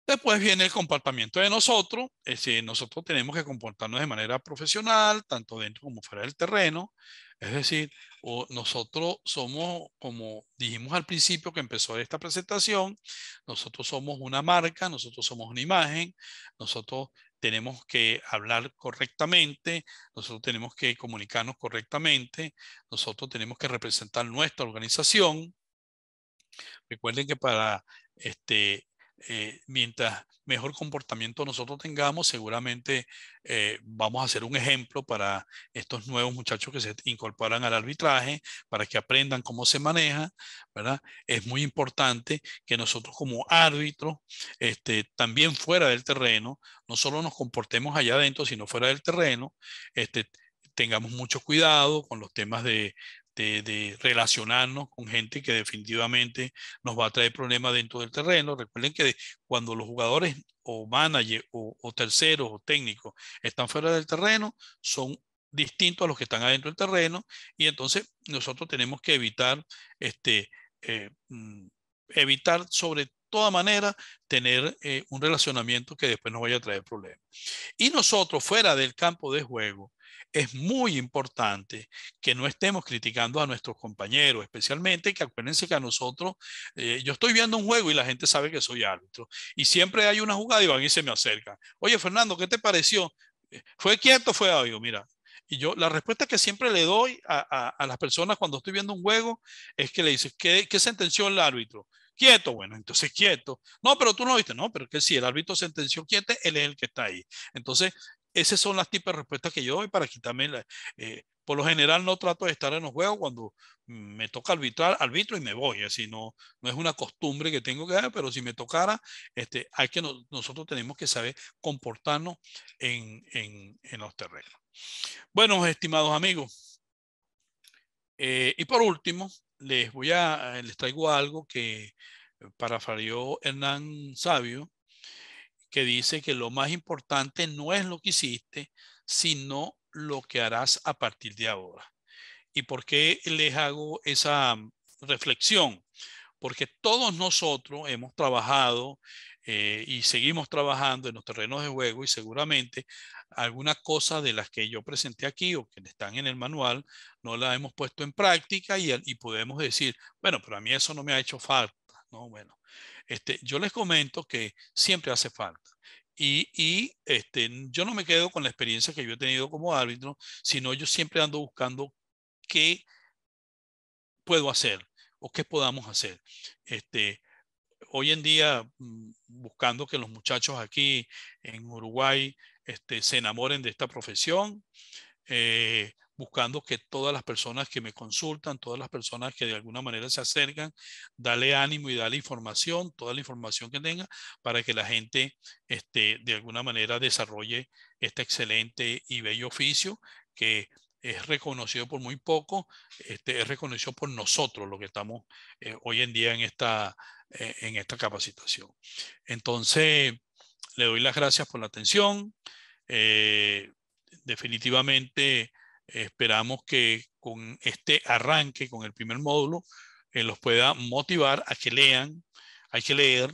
Después viene el comportamiento de nosotros. Es decir, nosotros tenemos que comportarnos de manera profesional, tanto dentro como fuera del terreno. Es decir, nosotros somos, como dijimos al principio que empezó esta presentación, nosotros somos una marca, nosotros somos una imagen, nosotros tenemos que hablar correctamente, nosotros tenemos que comunicarnos correctamente, nosotros tenemos que representar nuestra organización. Recuerden que para este, eh, mientras mejor comportamiento nosotros tengamos, seguramente eh, vamos a ser un ejemplo para estos nuevos muchachos que se incorporan al arbitraje, para que aprendan cómo se maneja, ¿verdad? Es muy importante que nosotros como árbitro este, también fuera del terreno, no solo nos comportemos allá adentro, sino fuera del terreno, este, tengamos mucho cuidado con los temas de, de, relacionarnos con gente que definitivamente nos va a traer problemas dentro del terreno. Recuerden que cuando los jugadores o manager o, terceros o técnicos están fuera del terreno, son distintos a los que están adentro del terreno y entonces nosotros tenemos que evitar este eh, mm, evitar sobre toda manera tener eh, un relacionamiento que después nos vaya a traer problemas. Y nosotros fuera del campo de juego, es muy importante que no estemos criticando a nuestros compañeros, especialmente que acuérdense que a nosotros, eh, yo estoy viendo un juego y la gente sabe que soy árbitro, y siempre hay una jugada y van y se me acerca Oye, Fernando, ¿qué te pareció? Eh, ¿Fue quieto fue audio Mira, y yo la respuesta que siempre le doy a, las personas cuando estoy viendo un juego es que le dices, ¿qué, qué sentenció el árbitro? Quieto, bueno, entonces quieto. No, pero tú no viste, no, pero que si el árbitro sentenció quieto, él es el que está ahí. Entonces, esas son las tipos de respuestas que yo doy para quitarme la, eh, por lo general no trato de estar en los juegos cuando me toca arbitrar, arbitro y me voy. no, es una costumbre que tengo que dar, pero si me tocara, este, hay que nosotros tenemos que saber comportarnos en, los terrenos. Bueno, estimados amigos, eh, y por último, les voy a, eh, les traigo algo que para Farió Hernán Sabio que dice que lo más importante no es lo que hiciste, sino lo que harás a partir de ahora. ¿Y por qué les hago esa mm, reflexión? Porque todos nosotros hemos trabajado eh, y seguimos trabajando en los terrenos de juego y seguramente algunas cosas de las que yo presenté aquí o que están en el manual no la hemos puesto en práctica y podemos decir, bueno, pero a mí eso no me ha hecho falta no, bueno, este, yo les comento que siempre hace falta. Y, este, yo no me quedo con la experiencia que yo he tenido como árbitro, sino yo siempre ando buscando qué puedo hacer o qué podamos hacer. Este, hoy en día, mm, buscando que los muchachos aquí en Uruguay este, se enamoren de esta profesión, eh, buscando que todas las personas que me consultan, todas las personas que de alguna manera se acercan, dale ánimo y dale información, toda la información que tenga, para que la gente este, de alguna manera desarrolle este excelente y bello oficio que es reconocido por muy poco, este, es reconocido por nosotros, lo que estamos eh, hoy en día en esta, eh, en esta capacitación. Entonces, le doy las gracias por la atención. Eh, definitivamente Esperamos que con este arranque, con el primer módulo, eh, los pueda motivar a que lean, hay que leer,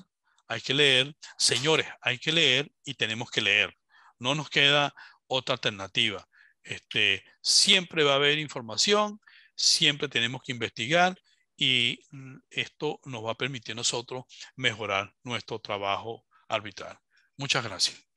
hay que leer, señores, hay que leer y tenemos que leer. No nos queda otra alternativa. Este, siempre va a haber información, siempre tenemos que investigar y mm, esto nos va a permitir nosotros mejorar nuestro trabajo arbitral. Muchas gracias.